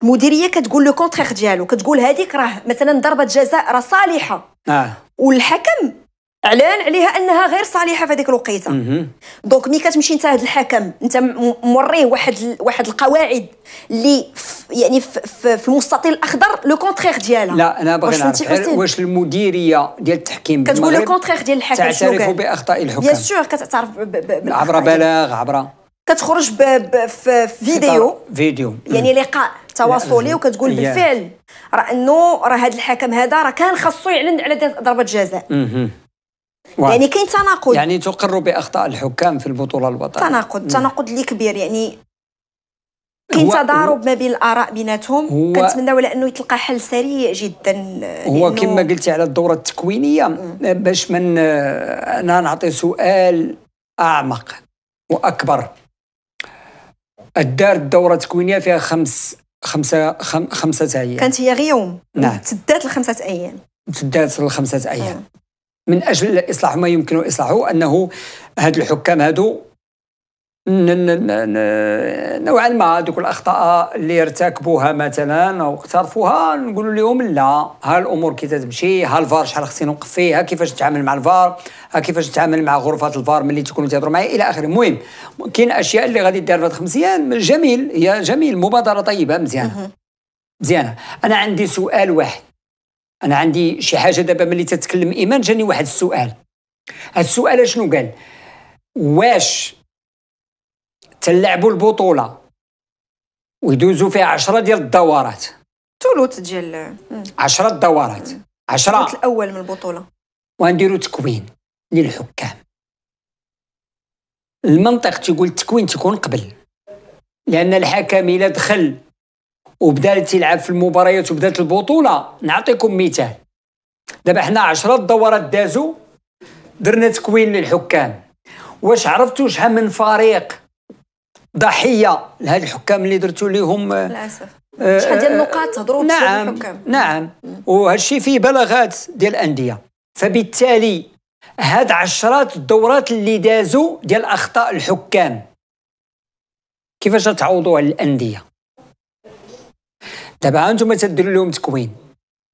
B: المديريه كتقول لو كونترير ديالو كتقول هذيك راه مثلا ضربه جزاء راه صالحه آه. والحكم اعلان عليها انها غير صالحه في هذيك الوقيته دونك ملي كتمشي انت هذا الحكم انت موريه واحد واحد القواعد اللي يعني في المستطيل الاخضر لو كونترير ديالها لا انا بغيت نعرف واش
A: المديريه ديال التحكيم كتقول لو كونترير ديال الحكم تعترف باخطاء الحكم بيان سور
B: كتعترف عبر يعني بلاغ عبر كتخرج في فيديو
A: فيديو يعني
B: لقاء تواصلي وكتقول بالفعل راه انه راه هذا الحكم هذا راه كان خاصو يعلن على ضربه جزاء
A: يعني كاين تناقض يعني تقر باخطاء الحكام في البطوله الوطنيه تناقض
B: تناقض اللي كبير يعني
A: كاين تضارب
B: ما بين الاراء بيناتهم على انه يتلقى حل سريع جدا هو كما
A: قلتي على الدوره التكوينيه باش من آه، انا نعطي سؤال اعمق واكبر الدار الدوره التكوينيه فيها خمس خمسه خم خمسه ايام كانت هي غير يوم نعم
B: تدات لخمسه ايام
A: تدات لخمسه ايام من اجل اصلاح ما يمكن اصلاحه انه هاد الحكام هادو نوعا ما دوك الاخطاء اللي ارتكبوها مثلا او اقترفوها نقولوا لهم لا ها الامور كي تمشي ها الفار شحال خصني نوقف فيه ها كيفاش نتعامل مع الفار ها كيفاش نتعامل مع غرفات الفار ملي تكونوا تهضروا معايا الى اخره المهم كاين اشياء اللي غادي دار في ايام جميل هي جميل مبادره طيبه مزيانه مزيانه انا عندي سؤال واحد انا عندي شي حاجه دابا ملي تتكلم ايمان جاني واحد السؤال هاد السؤال شنو قال واش تلعبوا البطوله ويدوزوا فيها 10 ديال الدورات
B: الثلث ديال
A: 10 الدورات 10
B: الاول من البطوله
A: ونديروا تكوين للحكام المنطق تيقول التكوين تكون قبل لان الحكم الا دخل وبدات تيلعب في المباريات وبدات البطوله نعطيكم مثال دابا حنا 10 دورات دازو درنا تكوين للحكام واش عرفتوا شحال من فريق ضحيه لهاد الحكام اللي درتو ليهم للاسف آه، آه، شحال ديال النقاط تهضروا نعم الحكام نعم وهادشي فيه بلاغات ديال الانديه فبالتالي هاد عشرات الدورات اللي دازوا ديال اخطاء الحكام كيفاش تعوضوها الانديه دابا انتم تديروا لهم تكوين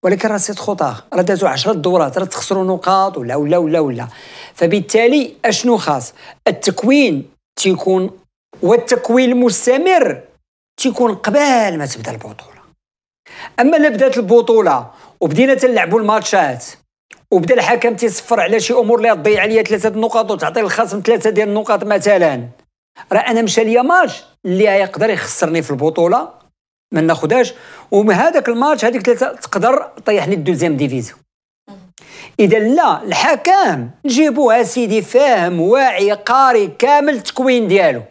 A: ولكن راه سيت خطا راه دازوا 10 دورات راه تخسروا نقاط ولا ولا ولا ولا فبالتالي اشنو خاص التكوين تيكون والتكوين المستمر تيكون قبل ما تبدا البطوله اما الا بدات البطوله وبدينا تلعبوا الماتشات وبدا الحكم تيصفر على شي امور اللي تضيع عليا ثلاثه النقاط وتعطي الخصم ثلاثه ديال النقاط مثلا راه انا مشى ليا ماتش اللي يقدر يخسرني في البطوله ما ناخذهاش ومن هذاك الماتش هذيك ثلاثه تقدر طيحني الدوزيام ديفيزيون اذا لا الحكام نجيبوها سيدي فاهم واعي قاري كامل التكوين ديالو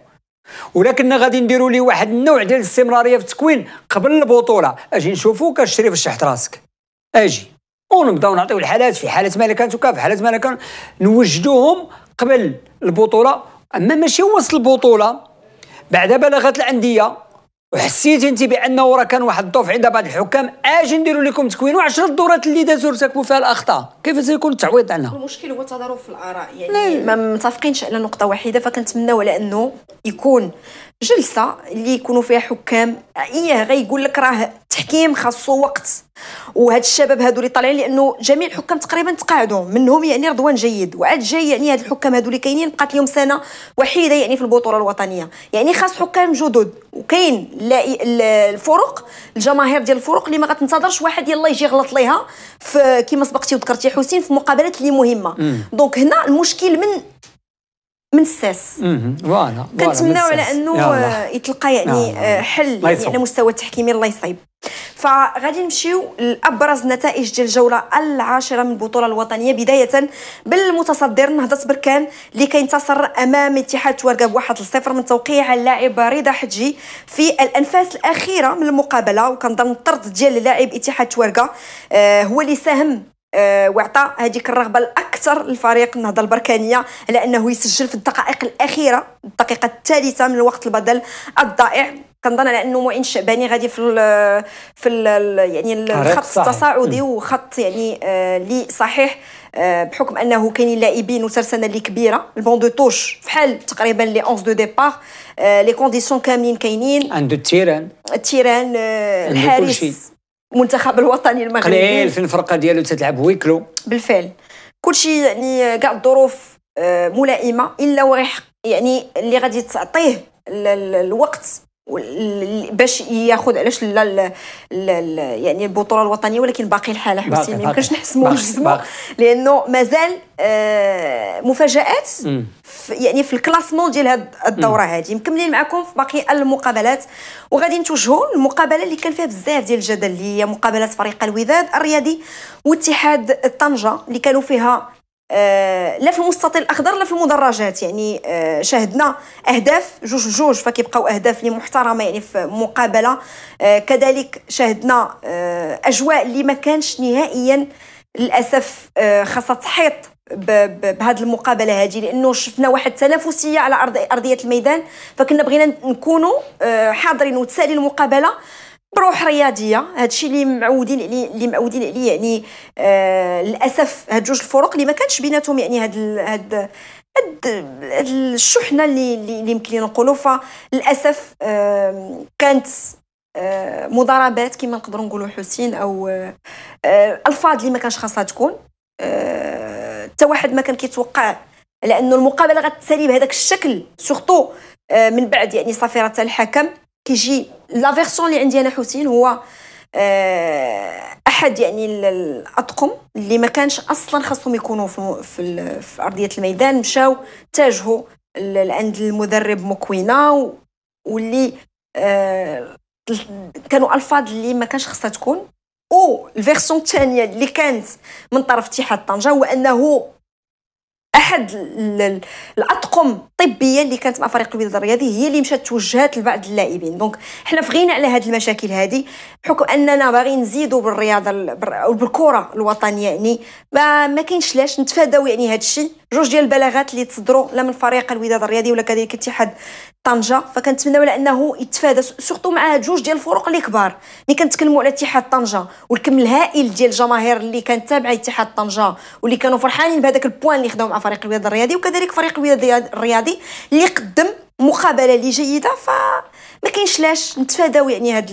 A: ولكن غادي نديروا لي واحد النوع ديال الاستمراريه في التكوين قبل البطوله اجي نشوفوك الشريف الشحت راسك اجي ونبداو نعطيو الحالات في حاله ما كانت وكاف في حاله ما كان نوجدوهم قبل البطوله اما ماشي وسط البطوله بعد بلغت الانديه وحسيتي انت بانه راه كان واحد الضعف عند بعض الحكام اجي نديروا لكم تكوين وعشر الدورات اللي دازوا ارتكبوا فيها الاخطاء كيف سيكون التعويض عنها
B: المشكل هو التضارب في الاراء يعني ما متفقينش على نقطه واحده فكنتمناو على انه يكون جلسه اللي يكونوا فيها حكام ايه غيقول لك راه التحكيم خاصو وقت وهاد الشباب هادو اللي طالعين لانه جميع الحكام تقريبا تقاعدوا منهم يعني رضوان جيد وعاد جاي يعني هاد الحكام هادو اللي كاينين بقات لهم سنه وحيده يعني في البطوله الوطنيه يعني خاص حكام جدد وكاين الفرق الجماهير ديال الفرق اللي ما غتنتظرش واحد يلا يجي يغلط ليها في كما سبقتي وذكرتي حسين في مقابلات اللي مهمه دونك هنا المشكل من من الساس
A: فوالا كنتمناو على انه
B: يتلقى يعني آه، حل يعني على مستوى التحكيمي الله يصيب فغادي نمشيو لابرز نتائج ديال الجوله العاشره من البطوله الوطنيه بدايه بالمتصدر نهضه بركان اللي كينتصر امام اتحاد تورقه بواحد الصفر من توقيع اللاعب رضا حجي في الانفاس الاخيره من المقابله وكنظن الطرد ديال اللاعب اتحاد تورقه آه، هو اللي ساهم آه، وعطى هذيك الرغبه الاكثر للفريق النهضه البركانيه على انه يسجل في الدقائق الاخيره الدقيقه الثالثه من الوقت البدل الضائع كنظن على انه معين الشعباني غادي في الـ في الـ يعني الخط التصاعدي وخط يعني اللي آه، صحيح آه، بحكم انه كاينين لاعبين وترسانه اللي كبيره البون دو توش فحال تقريبا لي 11 دو ديبار لي كونديسيون كاملين كاينين
A: عنده التيران
B: التيران الحارس المنتخب الوطني المغربي قليل في
A: الفرقه ديالو تتلعب ويكلو
B: بالفعل كلشي يعني كاع الظروف آه، ملائمه الا وغير يعني اللي غادي تعطيه الوقت باش ياخذ علاش لا يعني البطوله الوطنيه ولكن باقي الحاله حسين ما يمكنش نحسموا لانه مازال آه، مفاجات في يعني في الكلاسمون ديال هاد الدوره هذه مكملين معكم في باقي المقابلات وغادي نتوجهوا للمقابله اللي كان فيها بزاف ديال الجدل اللي هي مقابله فريق الوداد الرياضي واتحاد طنجه اللي كانوا فيها آه، لا في المستطيل الاخضر لا في المدرجات يعني آه، شاهدنا اهداف جوج جوج فكيبقاو اهداف اللي محترمه يعني في مقابله آه، كذلك شاهدنا اجواء اللي ما كانش نهائيا للاسف خاصه تحيط بهذه المقابله هذه لانه شفنا واحد التنافسيه على ارضيه الميدان فكنا بغينا نكونوا حاضرين وتسالي المقابله بروح رياضيه هادشي اللي معودين عليه اللي معودين عليه يعني آه للاسف هاد جوج الفرق اللي ما كانش بيناتهم يعني هاد ال هاد هاد, الشحنه اللي اللي يمكن نقولوا فللاسف آه كانت آه مضاربات كما نقدروا نقولوا حسين او آه الفاظ اللي ما كانش خاصها تكون آه، حتى آه واحد ما كان كيتوقع لانه المقابله غتسالي بهذاك الشكل سورتو آه، من بعد يعني صفيره الحكم كيجي لا فيرسون اللي عندي انا حسين هو آه، احد يعني الاطقم اللي ما كانش اصلا خاصهم يكونوا في في, في ارضيه الميدان مشاو تاجهوا عند المدرب مكوينا واللي آه، كانوا الفاظ اللي ما كانش خصها تكون او الفيرسون الثانيه اللي كانت من طرف اتحاد طنجه هو انه احد الاطقم الطبيه اللي كانت مع فريق الوداد الرياضي هي اللي مشات توجهات لبعض اللاعبين دونك حنا فغينا على هذه المشاكل هذه بحكم اننا باغيين نزيدوا بالرياضه بالكره الوطنيه يعني ما, ما كاينش لاش نتفاداو يعني هذا الشيء جوج ديال البلاغات اللي تصدروا لا من فريق الوداد الرياضي ولا كذلك اتحاد طنجه فكنتمناو على انه يتفادى سورتو مع هاد جوج ديال الفرق اللي كبار ملي كنتكلموا على اتحاد طنجه والكم الهائل ديال الجماهير اللي كانت تابعه اتحاد طنجه واللي كانوا فرحانين بهذاك البوان اللي خداو مع فريق الوداد الرياضي وكذلك فريق الوداد الرياضي اللي قدم مقابله اللي جيده ف ما كاينش لاش نتفاداو يعني هاد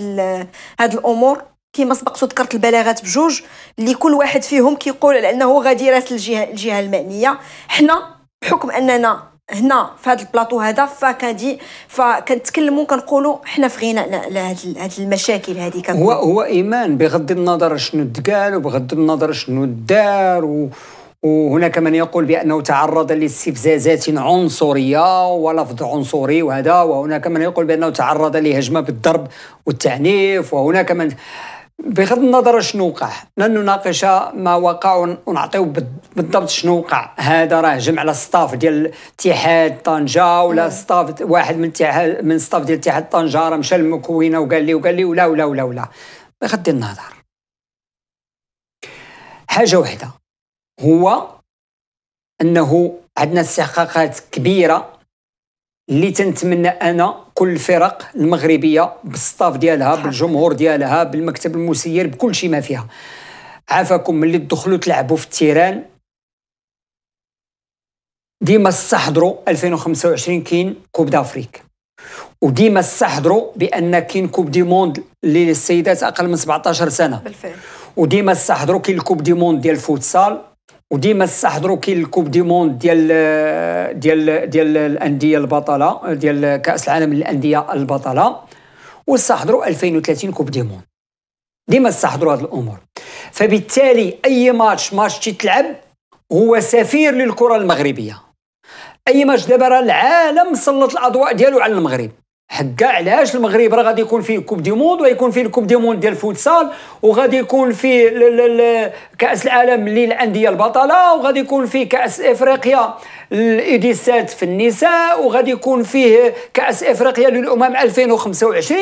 B: هاد الامور كما سبق وذكرت البلاغات بجوج اللي كل واحد فيهم كيقول على انه غادي يراسل الجهه الجهه المعنيه حنا بحكم اننا هنا في هذا البلاطو هذا فكادي فكنتكلموا كنقولوا حنا في غناء على هذه المشاكل
A: هذه كنقول هو هو ايمان بغض النظر شنو تقال وبغض النظر شنو دار و وهناك من يقول بانه تعرض لاستفزازات عنصريه ولفظ عنصري وهذا وهناك من يقول بانه تعرض لهجمه بالضرب والتعنيف وهناك من بغض النظر شنو وقع لن نناقش ما وقع ونعطيو بالضبط شنو وقع هذا راه جمع على ستاف ديال اتحاد طنجه ولا ستاف واحد من اتحاد من ستاف ديال اتحاد طنجه راه مشى للمكونه وقال لي وقال لي ولا ولا ولا ولا بغض النظر حاجه واحده هو انه عندنا استحقاقات كبيره اللي تنتمنى انا كل الفرق المغربيه بالستاف ديالها بالجمهور ديالها بالمكتب المسير بكل شيء ما فيها عافاكم ملي تدخلوا تلعبوا في التيران ديما استحضروا 2025 كاين كوب دافريك وديما استحضروا بان كاين كوب دي موند للسيدات اقل من 17 سنه بالفعل وديما استحضروا كاين الكوب دي موند ديال الفوتسال وديما استحضروا كاين الكوب دي موند ديال ديال ديال الانديه البطله ديال كاس العالم للانديه البطله واستحضروا 2030 كوب دي موند ديما استحضروا هذه الامور فبالتالي اي ماتش ماتش تتلعب هو سفير للكره المغربيه اي ماتش دابا راه العالم سلط الاضواء ديالو على المغرب حكا علاش المغرب راه غادي يكون فيه كوب دي موند ويكون فيه الكوب دي موند ديال الفوتسال وغادي يكون فيه كاس العالم للانديه البطله وغادي يكون فيه كاس افريقيا الايديسات في النساء وغادي يكون فيه كاس افريقيا للامم 2025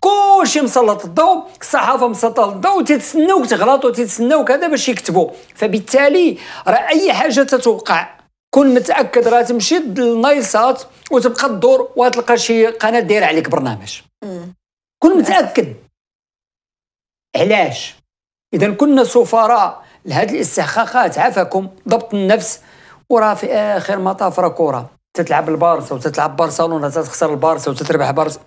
A: كلشي مسلط الضوء الصحافه مسلطه الضوء تيتسناوك تغلطوا وتيتسناوك هذا باش يكتبوا فبالتالي راه اي حاجه تتوقع كن متاكد راه تمشي للنايسات وتبقى تدور وتلقى شي قناه دايره عليك برنامج كن متاكد علاش اذا كنا سفراء لهاد الاستحقاقات عفاكم ضبط النفس وراه في اخر مطاف راه كره تتلعب البارسا وتتلعب برشلونه تتخسر البارسا وتتربح بارسا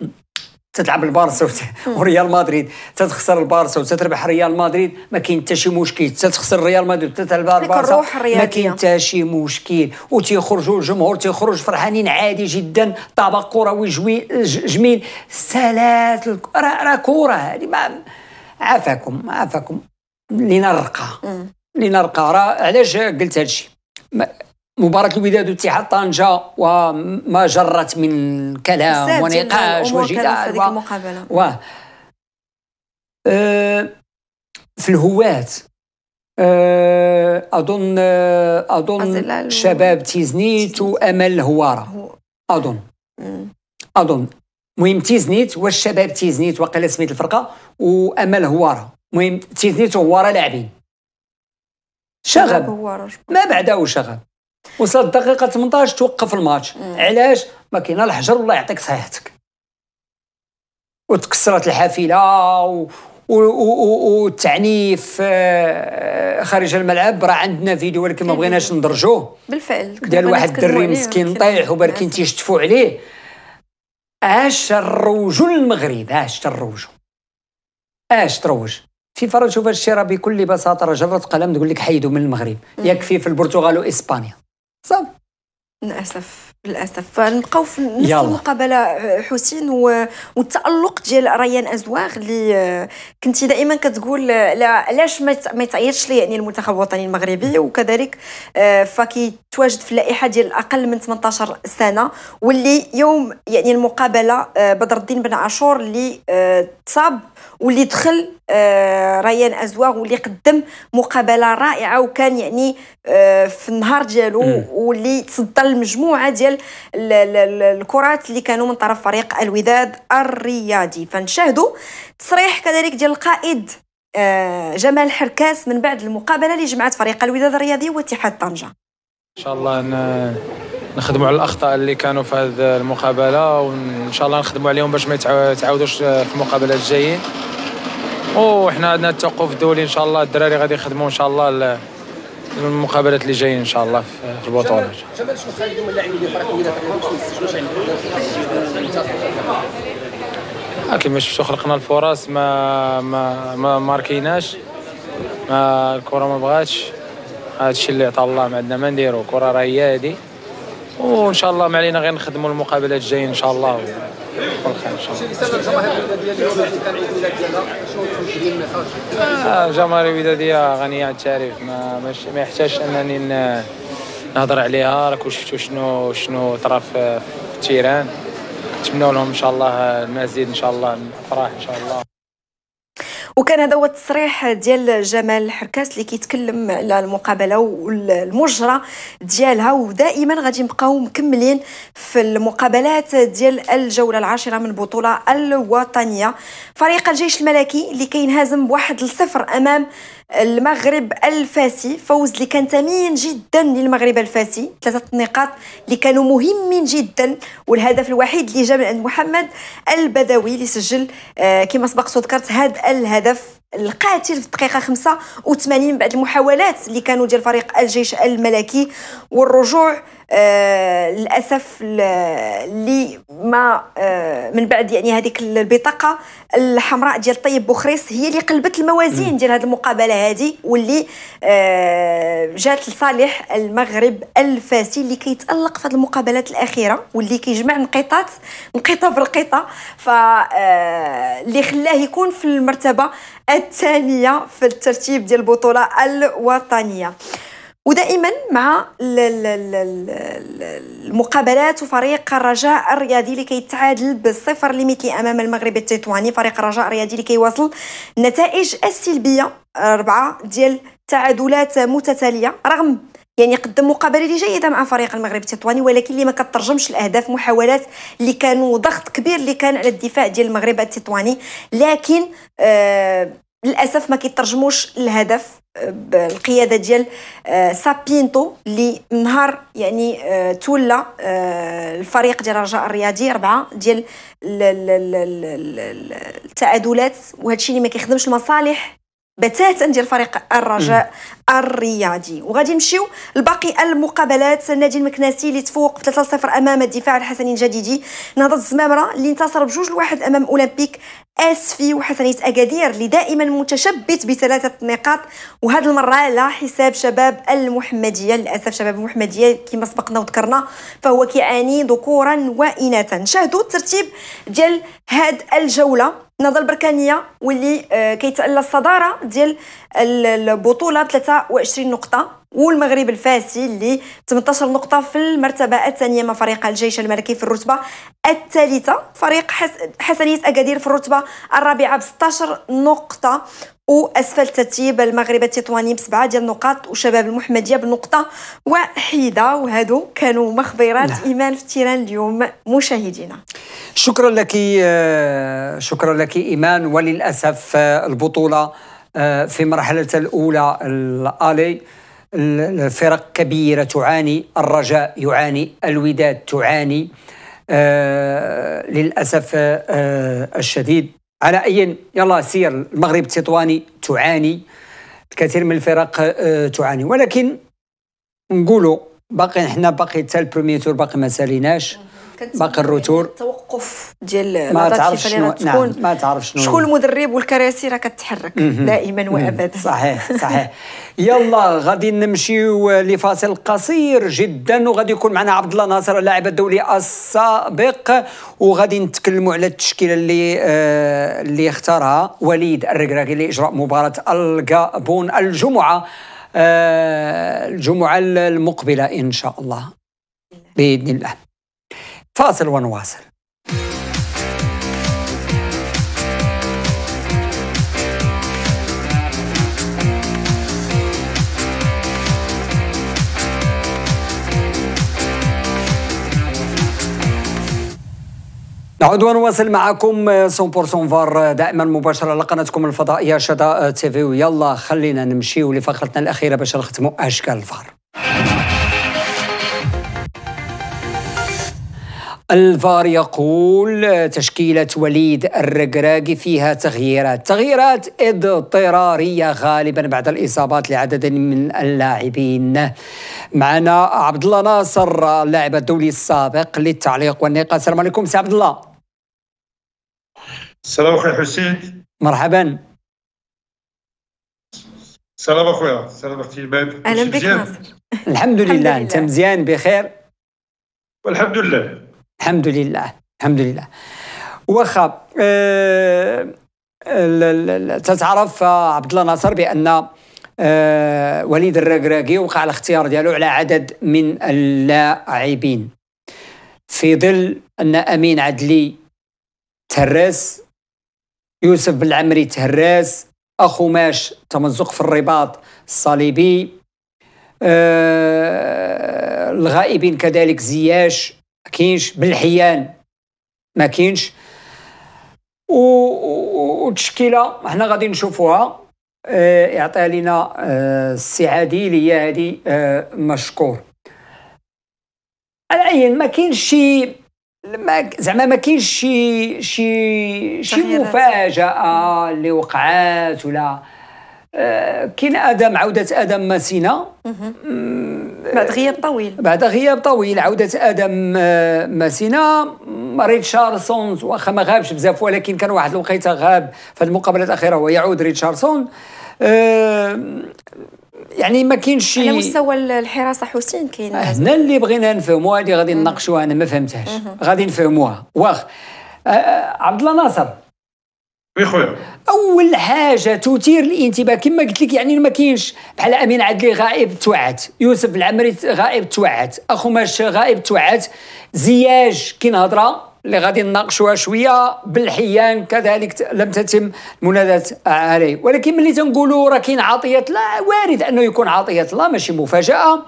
A: تتلعب البارسا وريال مدريد تتخسر البارسا وتتربح ريال مدريد ما كاين حتى شي مشكل تتخسر ريال مدريد وتتلعب البارسا ما كاين حتى شي مشكل وتيخرجوا الجمهور تيخرج فرحانين عادي جدا طابق كروي جميل سالات راه را كره هذه ما عافاكم عافاكم لينا الرقه لينا الرقه راه علاش قلت هذا الشيء مباراة الوداد واتحاد طنجة وما جرت من كلام ونقاش وجدال و... و... أه... في الهواة أه... أظن أه، أظن شباب تيزنيت وأمل الهوارة أظن أظن المهم تيزنيت والشباب تيزنيت وقيلا سميت الفرقة وأمل هوارة المهم تيزنيت وهوارة لاعبين شغب ما بعده شغب وصلت الدقيقه 18 توقف الماتش علاش ما كاين الحجر الله يعطيك صحيحتك وتكسرت الحافله و... والتعنيف آه، خارج الملعب راه عندنا فيديو ولكن ما بغيناش ندرجوه
B: بالفعل ديال واحد الدري مسكين
A: طايح وباركين تيشتفوا عليه اش الروجو المغرب اش الروجو اش تروج في راه شوف هادشي بكل بساطه راه جرة قلم تقول لك حيدوا من المغرب يكفي في البرتغال واسبانيا
B: صاب للاسف للاسف فنبقاو في نفس المقابله آه، حسين والتالق ديال ريان ازواغ اللي آه، كنتي دائما كتقول آه، لا علاش ما يتعيطش لي يعني المنتخب الوطني المغربي وكذلك فكي تواجد في اللائحه ديال الاقل من 18 سنه واللي يوم يعني المقابله آه، بدر الدين بن عاشور اللي آه، تصاب واللي دخل آه، ريان ازواغ واللي قدم مقابله رائعه وكان يعني في النهار ديالو واللي تصدى المجموعه ديال الكرات اللي كانوا من طرف فريق الوداد الرياضي فنشاهدوا تصريح كذلك ديال القائد جمال حركاس من بعد المقابله اللي جمعت فريق الوداد الرياضي واتحاد طنجه
C: ان شاء الله نخدموا على الاخطاء اللي كانوا في هذه المقابله وان شاء الله نخدموا عليهم باش ما يتعاودوش في المقابلات الجايه وحنا عندنا التوقف الدولي ان شاء الله الدراري غادي يخدموا ان شاء الله المقابلات اللي جايين ان شاء الله في البطوله
A: شمال شنو خليهم اللاعبين اللي فرقوا الى تقريبا
C: كما شفتوا خلقنا الفرص ما ما ما ماركيناش ما الكره ما بغاتش هادشي اللي عطى الله ما عندنا ما نديرو الكره راه هي هادي وان شاء الله ما علينا غير نخدموا المقابلات الجايه ان شاء الله خير ان شاء الله الجماهير آه، الوداديه غنيه عن التعريف ما ما يحتاجش انني نهضر عليها راكم شفتوا شنو شنو طرا في التيران نتمنوا لهم ان شاء الله المزيد ان شاء الله من الافراح ان شاء الله
B: وكان هذا هو التصريح ديال جمال الحركاس اللي كيتكلم على المقابله والمجرى ديالها ودائما غادي نبقاو مكملين في المقابلات ديال الجوله العاشره من البطوله الوطنيه فريق الجيش الملكي اللي كينهزم بواحد الصفر امام المغرب الفاسي فوز اللي كان ثمين جدا للمغرب الفاسي ثلاثه نقاط اللي كانوا مهمين جدا والهدف الوحيد اللي جاء من عند محمد البدوي اللي سجل آه، كما سبق ذكرت هذا الهدف القاتل في الدقيقة 85 بعد المحاولات اللي كانوا ديال فريق الجيش الملكي والرجوع آه للأسف اللي ما آه من بعد يعني هذيك البطاقة الحمراء ديال طيب بوخريس هي اللي قلبت الموازين ديال هذه المقابلة هذه واللي آه جات لصالح المغرب الفاسي اللي كيتألق في هذه المقابلات الأخيرة واللي كيجمع نقيطات نقيطة بالقيطة آه، اللي خلاه يكون في المرتبة الثانيه في الترتيب ديال البطوله الوطنيه ودائما مع المقابلات وفريق الرجاء الرياضي اللي كيتعادل بالصفر ليميتلي امام المغرب التطواني فريق الرجاء الرياضي اللي كيواصل النتائج السلبيه اربعه ديال تعادلات متتاليه رغم يعني قدم مقابله جيده مع فريق المغرب التطواني ولكن اللي ما كترجمش الاهداف محاولات اللي كانوا ضغط كبير اللي كان على الدفاع ديال المغرب التطواني لكن آه للاسف ما كيترجموش الهدف آه، بالقياده ديال آه، سابينتو اللي نهار يعني آه، تولى الفريق ديال الرجاء الرياضي ربعه ديال التعادلات وهذا الشيء اللي ما كيخدمش المصالح بتاتا ديال فريق الرجاء الرياضي وغادي نمشيو لباقي المقابلات النادي المكناسي اللي تفوق ب 3-0 امام الدفاع الحسني الجديدي نهضه الزمامره اللي انتصر بجوج لواحد امام اولمبيك اسفي وحسنيه اكادير اللي دائما متشبت بثلاثه نقاط وهاد المره على حساب شباب المحمديه للاسف شباب المحمديه كما سبقنا وذكرنا فهو كيعاني ذكورا واناثا شاهدوا الترتيب ديال هاد الجوله نهضه البركانيه واللي آه، كيتألى الصداره ديال البطوله بثلاثه 26 نقطة والمغرب الفاسي اللي 18 نقطة في المرتبة الثانية مع فريق الجيش الملكي في الرتبة الثالثة فريق حسنية أكادير في الرتبة الرابعة ب 16 نقطة واسفل ترتيب المغرب التطواني بسبعه ديال النقاط وشباب المحمديه بنقطه وحيده وهادو كانوا مخبرات لا. نعم. ايمان في تيران اليوم مشاهدينا
A: شكرا لك آه، شكرا لك ايمان وللاسف آه، البطوله آه، في مرحلة الأولى الآلي الفرق كبيرة تعاني الرجاء يعاني الوداد تعاني آه، للأسف آه، الشديد على أي يلا سير المغرب التطواني تعاني الكثير من الفرق تعاني ولكن نقولوا باقي حنا باقي حتى البروميي تور باقي ما ساليناش باقي الروتور التوقف ديال ما تعرفش شنو نعم ما تعرف شنو شكون المدرب والكراسي راه كتحرك دائما وابدا صحيح صحيح يلا غادي نمشيو لفاصل قصير جدا وغادي يكون معنا عبد الله ناصر اللاعب الدولي السابق وغادي نتكلموا على التشكيله اللي آه، اللي اختارها وليد الركراكي لاجراء مباراه الجابون الجمعه آه، الجمعه المقبله ان شاء الله باذن الله فاصل ونواصل نعود ونواصل معكم 100% آه، فار آه، دائما مباشره لقناتكم الفضائيه شدا آه، تي في ويلا خلينا نمشيو لفقرتنا الاخيره باش نختموا اشكال الفار الفار يقول تشكيلة وليد الرقراقي فيها تغييرات تغييرات اضطرارية غالبا بعد الإصابات لعدد من اللاعبين معنا عبد الله ناصر اللاعب الدولي السابق للتعليق والنقاش السلام عليكم سي عبد الله
D: السلام اخويا حسين مرحبا السلام اخويا سلام اختي الباب اهلا بك
A: ناصر الحمد لله انت مزيان بخير والحمد لله الحمد لله الحمد لله واخا أه تتعرف عبد الله ناصر بان أه وليد الركراكي وقع الاختيار ديالو على عدد من اللاعبين في ظل ان امين عدلي تهرس يوسف بالعمري تهرس اخو ماش تمزق في الرباط الصليبي أه الغائبين كذلك زياش ما كاينش بالحيان ما كاينش التشكيله حنا غادي نشوفوها آه، يعطيها لينا آه، السي عادي اللي هي هادي آه، مشكور على ما كاينش شي ما زعما ما كاينش شي شي شي مفاجاه اللي وقعات ولا كاين ادم عوده ادم ماسينا بعد غياب طويل بعد غياب طويل عوده ادم آه، ماسينا ريتشاردسون واخا ما غابش بزاف ولكن كان واحد الوقيته غاب في المقابله الاخيره هو يعود ريتشاردسون آه، يعني ما كاينش شي على
B: مستوى الحراسه حسين كاين هنا
A: اللي بغينا نفهموها اللي غادي نناقشوها انا ما فهمتهاش غادي نفهموها واخ آه، عبد الله ناصر وي خويا اول حاجه تثير الانتباه كما قلت لك يعني ما كاينش بحال امين عدلي غائب توعد يوسف العمري غائب توعد اخو ماش غائب توعد زياج كاين هضره اللي غادي نناقشوها شويه بالحيان كذلك لم تتم مناداه آه، عليه ولكن ملي تنقولوا راه كاين عطيه لا وارد انه يكون عطيه لا ماشي مفاجاه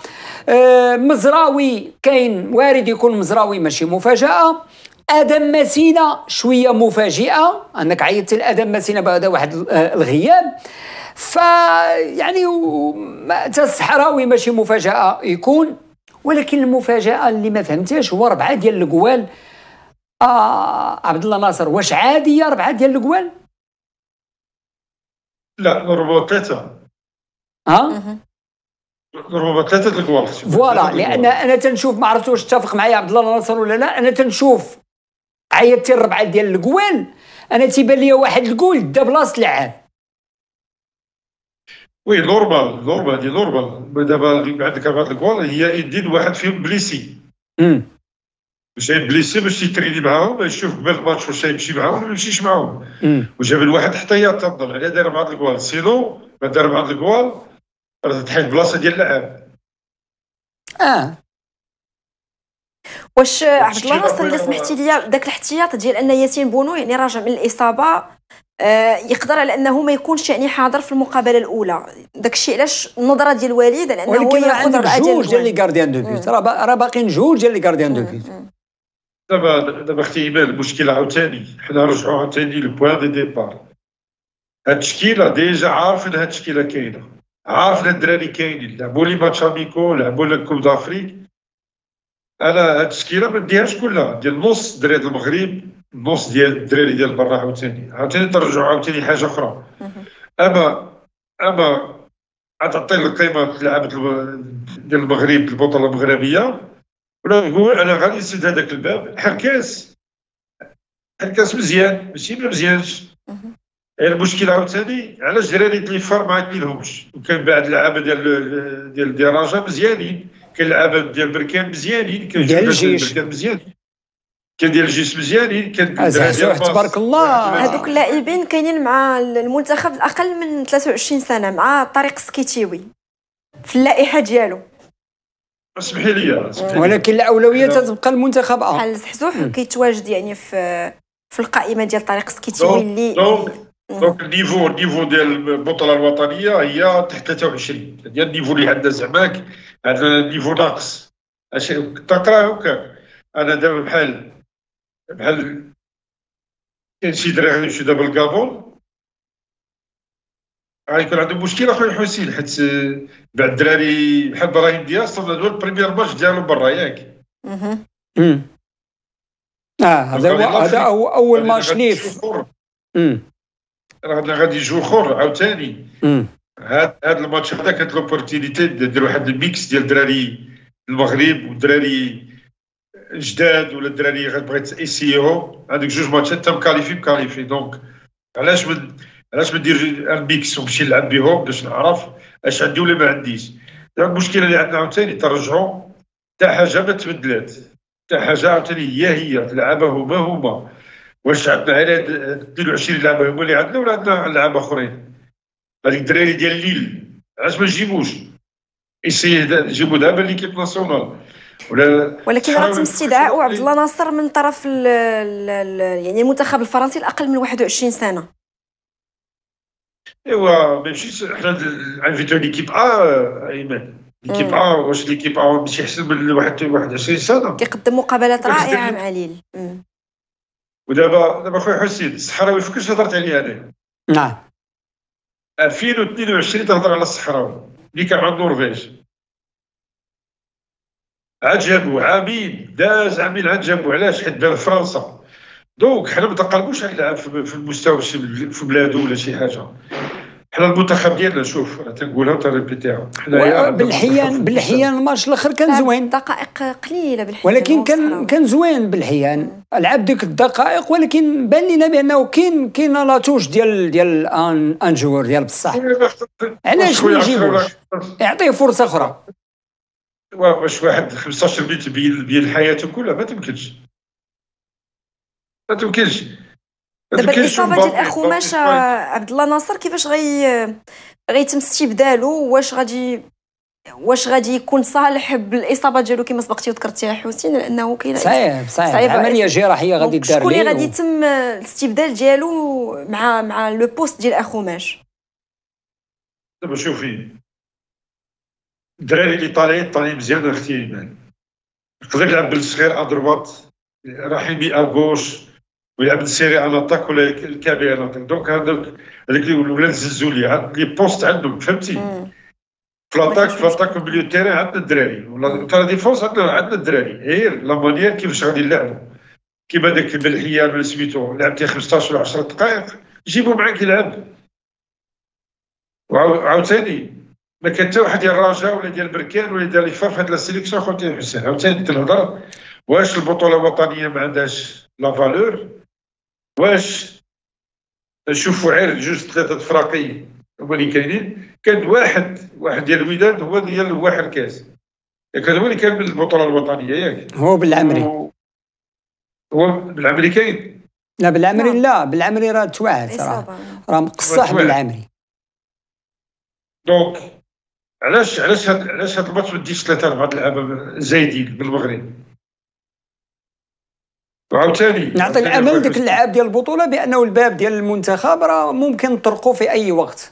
A: آه، مزراوي كاين وارد يكون مزراوي ماشي مفاجاه ادم مسينا شويه مفاجئه انك عيطت لادم مسينا بعد واحد آه، الغياب يعني حتى الصحراوي ماشي مفاجاه يكون ولكن المفاجاه اللي ما فهمتهاش هو ربعه ديال القوال آه عبد الله ناصر واش عاديه ربعه ديال القوال
D: لا ضربوا ثلاثه ها ضربوا ثلاثه القوال
A: فوالا لان انا تنشوف ما عرفتش واش تتفق معايا عبد الله ناصر ولا لا انا تنشوف عيطتي الربعه ديال الكوال انا تيبان ليا واحد الكول دا بلاصه العام
D: وي نورمال نورمال هذه نورمال دابا عندك اربعه الكوال هي يدين واحد فيهم بليسي امم باش بليسي باش يتريني معاهم يشوف قبل الماتش واش يمشي معاهم ولا يمشيش معاهم وجاب الواحد حتى يعتذر على دار بعض الكوال سينو ما دار بعض الكوال راه تحيد بلاصه ديال اللعاب
B: اه واش عبد الله ناصر الا سمحتي لي داك الاحتياط ديال ان ياسين بونو يعني راجع من الاصابه آه يقدر على انه ما يكونش يعني حاضر في المقابله الاولى داك الشيء علاش النظره ديال الوليد على انه ياخذ راه عندك جوج ديال
A: لي غارديان دو بيوت راه راه باقيين جوج ديال لي غارديان دو بيوت
D: دابا دابا اختي ايمان المشكل عاوتاني حنا نرجعوا عاوتاني للبوان دي ديبار هاد التشكيله ديجا عارفين هاد التشكيله كاينه عارفين الدراري كاينين لعبوا لي ماتش اميكو لعبوا لكوب دافريك انا هاد التشكيله ما نديهاش كلها ديال نص دراري المغرب نص ديال الدراري ديال برا عاوتاني عاوتاني ترجعوا عاوتاني حاجه اخرى اما اما غتعطي القيمه لعبه ديال المغرب البطوله المغربيه ولا نقول انا غادي نسد هذاك الباب حركاس حركاس مزيان ماشي ما مزيانش يعني المشكل عاوتاني علاش دراري اللي فار ما عندهمش وكان بعد اللعابه ديال ديال الدراجه مزيانين كان لعب ديال بركان مزيانين كان ديال الجيش مزيانين كان ديال الجيش مزيانين كان تبارك الله هذوك
B: اللاعبين كاينين مع المنتخب الاقل من 23 سنه مع طريق سكيتيوي في اللائحه ديالو
A: اسمحي لي ولكن الاولويه تتبقى المنتخب اه بحال
B: زحزوح كيتواجد يعني في في القائمه ديال طريق سكيتيوي اللي
A: دونك النيفو
D: النيفو ديال البطوله الوطنيه هي تحت 23 هي النيفو اللي عندنا زعماك عندنا النيفو ناقص اش تقرا هكا انا دابا بحال بحال كاين شي دراري غيمشيو دابا لكابون غيكون عندهم مشكل اخويا حسين حيت بعد الدراري بحال ابراهيم دياس صرنا دول البريمير ماتش ديالو برا ياك اه هذا هو هذا هو اول ماتش نيف غادي يجوا اخر عاوتاني هاد هاد الماتش هذا كانت لوبورتينيتي دير واحد الميكس ديال الدراري المغرب والدراري جداد ولا الدراري غتبغي تايسيهم عندك جوج ماتشات تم مكاليفي مكاليفي دونك علاش من علاش ما ندير الميكس ونمشي نلعب بهم باش نعرف اش عندي ولا ما عنديش المشكله اللي عندنا عاوتاني ترجعوا حتى حاجه ما تبدلات حتى حاجه عاوتاني هي هي لعبه هما هما واش عندنا غير 22 لاعب هما اللي عندنا ولا عندنا لاعب اخرين هذيك الدراري ديال الليل علاش ما نجيبوش ايسي نجيبو دابا ليكيب ناسيونال ولا ولكن راه تم استدعاء عبد الله
B: ناصر من طرف الـ الـ يعني المنتخب الفرنسي الاقل من 21 سنه
D: ايوا ماشي حنا انفيتو ليكيب ا ايمن ليكيب ا واش ليكيب ا ماشي حسن من 21 سنه
B: كيقدم مقابلات رائعه مع ليل
D: ودابا دابا خويا حسين الصحراوي فكرش هضرت عليه انا نعم 2022 تهضر على الصحراوي اللي كان عند النرويج عاد جابو عامين داز عامين عاد جابو علاش حيت دار فرنسا دونك حنا ما تقلبوش على في المستوى في بلادو ولا شي حاجه حنا المنتخب ديالنا شوف تنقولها وتنريبيتيها حنايا بالحيان
A: بالحيان الماتش الاخر كان زوين دقائق قليله بالحيان ولكن كان كان زوين بالحيان لعب ديك الدقائق ولكن بان لنا بانه كاين كاين لا توش ديال ديال ان, أن جوور ديال بصح إيه،
C: علاش ما يجيبوش
A: يعطيه فرصه اخرى
D: واش واحد 15 بيت بين حياته كلها ما تمكنش ما تمكنش دابا الاصابه ديال اخو ماشا
B: عبد الله ناصر كيفاش غي غيتم استبدالو واش غادي واش غادي يكون صالح بالاصابه ديالو كما سبقتي وذكرتيها حسين لانه كاين صعيب
C: صعيب عمليه
A: جراحيه غادي دار شكون اللي غادي
B: يتم الاستبدال ديالو مع مع لو بوست ديال اخو ماش
A: دابا شوفي الدراري اللي
D: طالعين طالعين مزيان اختي يقدر يلعب بالصغير اضربات رحيمي اغوش ويلعب السيري ان اتاك ولا الكابي ان اتاك دونك هذوك هذوك اللي الولاد لي لي بوست عندهم فهمتي في لاتاك في لاتاك مليو تيران عندنا الدراري ولا تاع ديفونس عندنا الدراري غير لا مانيير كيفاش غادي نلعبوا كيما داك بلحيه ولا سميتو لعبتي 15 ولا 10 دقائق جيبو معاك يلعب وعاوتاني ما كان حتى واحد ديال الرجاء ولا ديال بركان ولا ديال الفار في هاد لا سيليكسيون خوتي حسين عاوتاني تنهضر واش البطوله الوطنيه ما عندهاش لا فالور واش نشوفوا عير جوج ثلاثه فراقي هما اللي كاينين كان واحد واحد ديال الوداد هو ديال واحد الكاس كان هو اللي كان بالبطوله الوطنيه ياك
A: هو بالعمري
D: هو بالعمري كاين
A: لا بالعمري لا بالعمري راه توعد راه راه مقصح بالعمري
D: دونك علاش علاش هاد علاش هاد الماتش ما ديش ثلاثه اربعه لعابه زايدين بالمغرب
A: وعاوتاني نعطي الامل ديك اللعاب ديال البطوله بانه الباب ديال المنتخب راه ممكن نطرقوا في اي وقت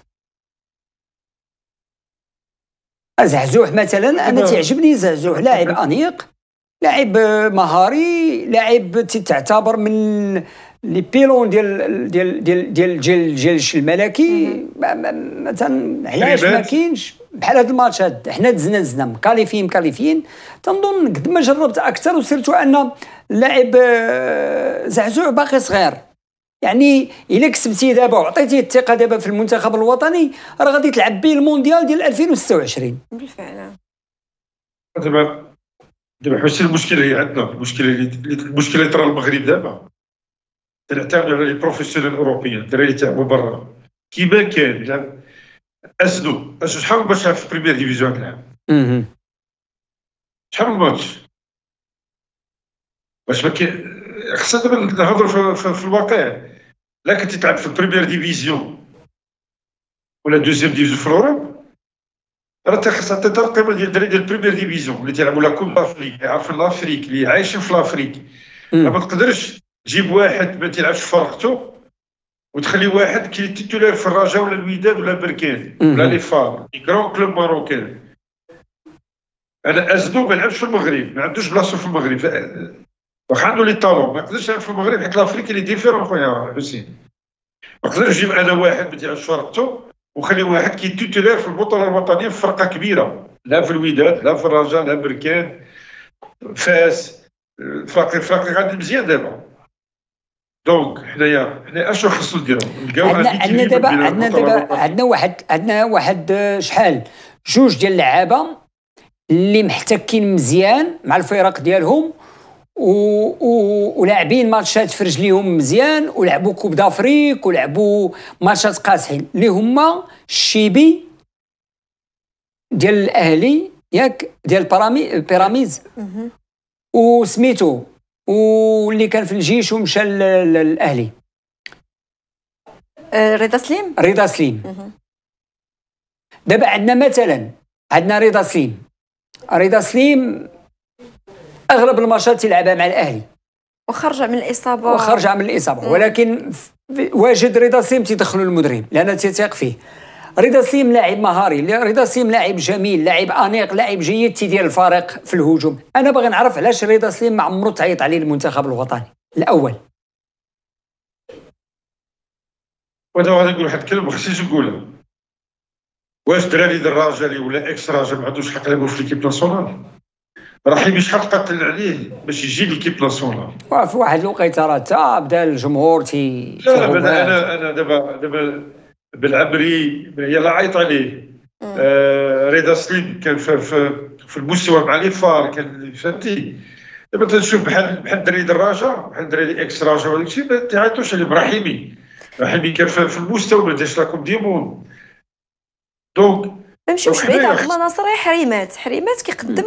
A: زعزوح مثلا انا نعم. تعجبني زعزوح لاعب نعم. انيق لاعب مهاري لاعب تعتبر من لي بيلون ديال ديال ديال ديال ديال الجيش الملكي مثلا علاش ما كاينش بحال هاد الماتش هاد حنا دزنا دزنا مكاليفين مكاليفين تنظن قد ما جربت اكثر وسيرتو ان اللاعب آه، زعزوع باقي صغير يعني الا كسبتي دابا وعطيتيه الثقه دابا في المنتخب الوطني راه غادي تلعب به المونديال ديال 2026 بالفعل
D: دابا دابا حسين المشكله اللي عندنا المشكله اللي المشكله اللي ترى المغرب دابا تنعتمد على البروفيسيونيل بروفيسيونيل الاوروبيين الدراري اللي تلعبوا برا كيما كان يعني اسدو اسدو شحال باش في البريمير ديفيزيون
C: العام
D: شحال الماتش واش ما خاصنا نهضروا في, في الواقع لا كنت تلعب في البريمير ديفيزيون ولا دوزيام ديفيزيون في الاوروب راه خاصها تهضر قيمه ديال الدراري ديال البريمير ديفيزيون اللي تيلعبوا لا كوب افريك اللي عارفين لافريك اللي عايشين في لافريك ما تقدرش تجيب واحد ما تيلعبش في فرقته وتخلي واحد كي تيتولير في الرجاء ولا الوداد ولا بركان ولا لي فار كرون كلوب ماروكان انا ازدو ما لعبش في المغرب ما عندوش بلاصه في المغرب واخا عندو لي طالون ما نقدرش في المغرب حيت لافريك اللي ديفيرون خويا حسين ما نقدرش نجيب انا واحد بديع شرطته وخلي واحد كي توتيلير في البطوله الوطنيه في فرقه كبيره لا في الوداد لا في الرجاء لا بركان فاس الفرق الفرق اللي غادي مزيان دابا دونك حنايا حنا اشنو خصو نديرو نلقاو عندنا دابا عندنا دابا
A: عندنا واحد عندنا واحد شحال جوج ديال اللعابه اللي محتكين مزيان مع الفرق ديالهم و... و... ولاعبين ماتشات فرج ليهم مزيان ولعبوا كوب دافريك ولعبوا ماتشات قاصحين اللي هما الشيبي ديال الاهلي ياك ديال برامي... بيراميدز وسميتو واللي كان في الجيش ومشى للاهلي
B: آه، رضا سليم
A: رضا سليم دابا عندنا مثلا عندنا رضا سليم رضا سليم اغلب الماتشات تيلعبها مع الاهلي وخرج من الاصابه وخرج من الاصابه مم. ولكن واجد رضا سيم تيدخلوا المدرب لان تيثق فيه رضا سيم لاعب مهاري رضا سيم لاعب جميل لاعب انيق لاعب جيد تيدير الفريق في الهجوم انا باغي نعرف علاش رضا سيم ما عمرو تعيط عليه المنتخب الوطني الاول
D: وانا غادي نقول واحد الكلمه خصنيش نقولها واش الدراري ديال الرجاء ولا اكس راجل ما عندوش حق يلعبوا في ليكيب ناسيونال راح حق قتل عليه باش يجي ليكيب ناسيونال
A: في واحد الوقيته راه تا بدا الجمهور تي لا لا انا
D: انا دابا دابا بالعبري يلا عيط عليه آه رضا سليم كان في, في, في المستوى مع لي فار كان فهمتي دابا تنشوف بحال بحال دري دراجه بحال دري اكس راجه وهذاك الشيء ما تعيطوش على ابراهيمي ابراهيمي كان في المستوى ما داش لا كوب دي موند دونك ما نمشيوش بعيد عبد الله
B: ناصر إيه، حريمات حريمات
A: كيقدم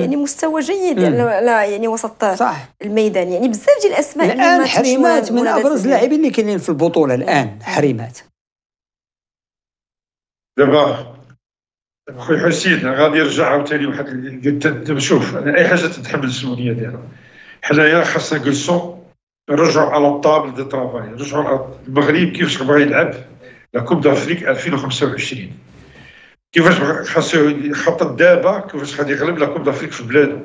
A: يعني
B: مستوى جيد يعني لا يعني وسط صح. الميدان يعني بزاف
A: ديال الاسماء الان حريمات من ابرز اللاعبين اللي كاينين في البطوله الان حريمات
D: دابا خويا حسين غادي يرجع عاوتاني واحد دابا شوف اي حاجه تتحمل المسؤوليه ديالها حنايا خاصنا نجلسوا نرجعوا على الطابل دو ترافاي نرجعوا المغرب كيفاش بغا يلعب لا كوب دافريك 2025 كيفاش خاصو يخطط دابا كيفاش غادي يغلب لا كوب دافريك في بلادو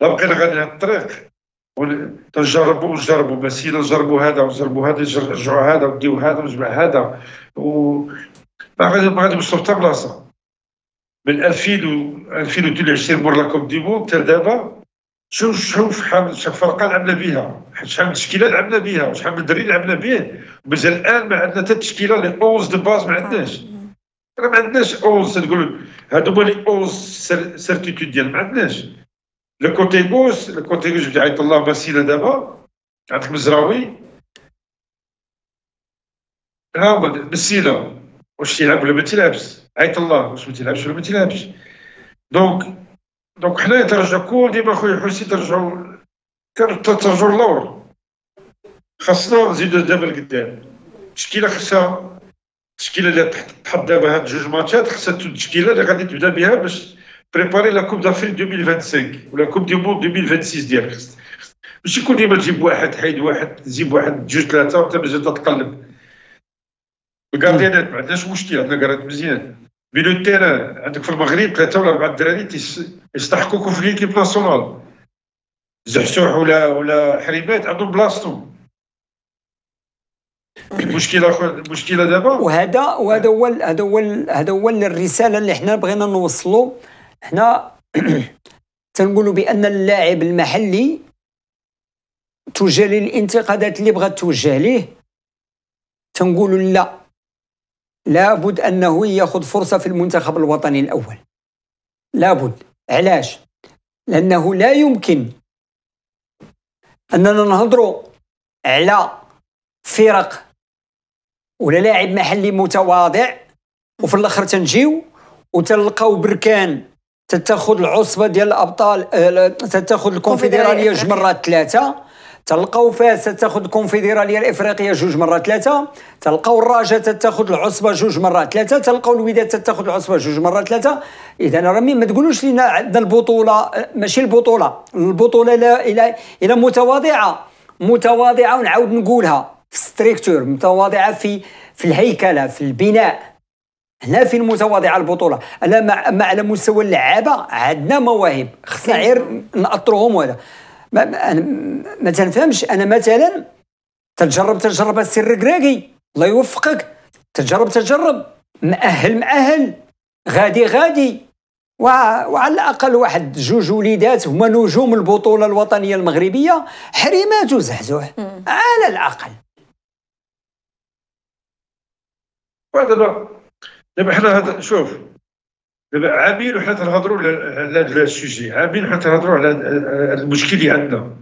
D: لا بقينا غادي على الطريق تنجربوا ونجربوا مسيله نجربوا هذا ونجربوا هذا نرجعوا هذا وديو هذا ونجمع هذا و ما غادي ما غادي نوصلوا حتى بلاصه من 2000 و 2022 مور لا كوب دي موند حتى دابا شوف شوف شحال شحال فرقه لعبنا بها شحال من تشكيله لعبنا بها وشحال من دري لعبنا به مازال الان ما عندنا حتى تشكيله لي 11 دو باز ما عندناش راه ما عندناش اونس نقول هادو هما لي اونس سيرتيتود ديالنا ما عندناش لو كوتي غوس لو كوتي غوس بدا يعيط الله سينا دابا عندك مزراوي ها هو بالسينا واش تيلعب ولا ما تيلعبش عيط الله واش ما تيلعبش ولا ما تيلعبش دونك دونك حنايا ترجع كون ديما خويا حسين ترجعوا ترجعوا للور خاصنا نزيدو دابا لقدام التشكيله خاصها التشكيله اللي تحط دابا هاد جوج ماتشات خصها تكون التشكيله اللي غادي تبدا بها باش بريباري لا كوب دافري 2025 ولا كوب دي مون 2026 ديالك ماشي كل ديما تجيب واحد حيد واحد تجيب واحد جوج ثلاثه وانت مازال تتقلب الكارديانات ما عندناش مشكل عندنا كارات مزيان بينو التيران عندك في المغرب ثلاثه ولا اربعه دراري يستحقوك في ليكيب ناسيونال زحسوح ولا ولا
A: حريمات عندهم بلاصتهم المشكله المشكله دابا وهذا وهذا هو هذا هو هذا هو الرساله اللي حنا بغينا نوصلوا حنا تنقولوا بان اللاعب المحلي توجه الانتقادات اللي بغات توجه ليه تنقولوا لا لابد انه ياخذ فرصه في المنتخب الوطني الاول لابد علاش لانه لا يمكن اننا نهضروا على فرق ولا لاعب محلي متواضع وفي الاخر تنجيو وتلقاو بركان تتاخذ العصبه ديال الابطال آه، تتاخذ الكونفدراليه جوج مرات ثلاثه تلقاو فاس تتاخذ الكونفدراليه الافريقيه جوج مرات ثلاثه تلقاو الرجاء تتاخذ العصبه جوج مرات ثلاثه تلقاو الوداد تتاخذ العصبه جوج مرات ثلاثه اذا راه ما تقولوش لنا عندنا البطوله آه، ماشي البطوله البطوله الى الى متواضعه متواضعه ونعاود نقولها في ستريكتور متواضعه في في الهيكله في البناء هنا فين متواضعه البطوله انا مع, مع على مستوى اللعابه عندنا مواهب خصنا غير أيوة. ناطروهم وهذا ما, ما تنفهمش انا مثلا تجرب تجربه سير كراكي الله يوفقك تجرب تجرب مأهل مأهل غادي غادي وعلى الاقل واحد جوج وليدات هما نجوم البطوله الوطنيه المغربيه حريمات وزحزوح على الاقل
D: وهذا دابا دابا حنا شوف دابا عامين وحنا تنهضروا على هذا السوجي عامين وحنا تنهضروا على المشكل اللي عندنا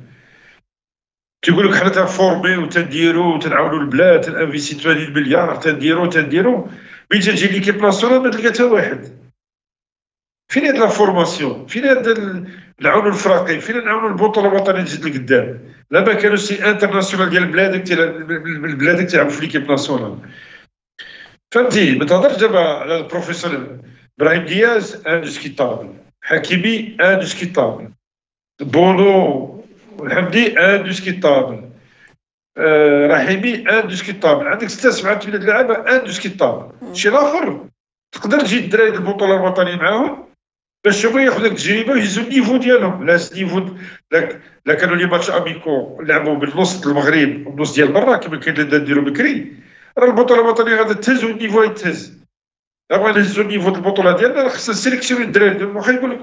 D: تيقول لك حنا تنفورميو وتنديرو وتنعاونو البلاد تنانفيستي 80 مليار تنديرو تنديرو مي تجي ليكيب ناسيونال ما تلقى حتى واحد فين هاد لافورماسيون فين هاد نعاونو الفراقي فين نعاونو البطوله الوطنيه تزيد لقدام لا ما كانوا سي انترناسيونال ديال بلادك تيلعب بلادك في ليكيب ناسيونال فهمتي ما تهضرش دابا على البروفيسور ابراهيم دياز اندسكيتابل حكيمي اندسكيتابل بونو الحمدي اندسكيتابل آه، رحيمي اندسكيتابل عندك ستة سبعة ثمانية لعابة اندسكيتابل شي الاخر تقدر تجي الدراري البطولة الوطنية معاهم باش هما ياخذ لك التجربه ويهزوا النيفو ديالهم لا النيفو لا كانوا لي ماتش اميكو لعبوا بالنص المغرب والنص ديال برا كما كنا نديروا بكري راه البطوله الوطنيه غادا تهز والنيفو يتهز دابا نهزو النيفو د البطوله ديالنا راه خصنا نسيليكسيون الدراري واخا يقول لك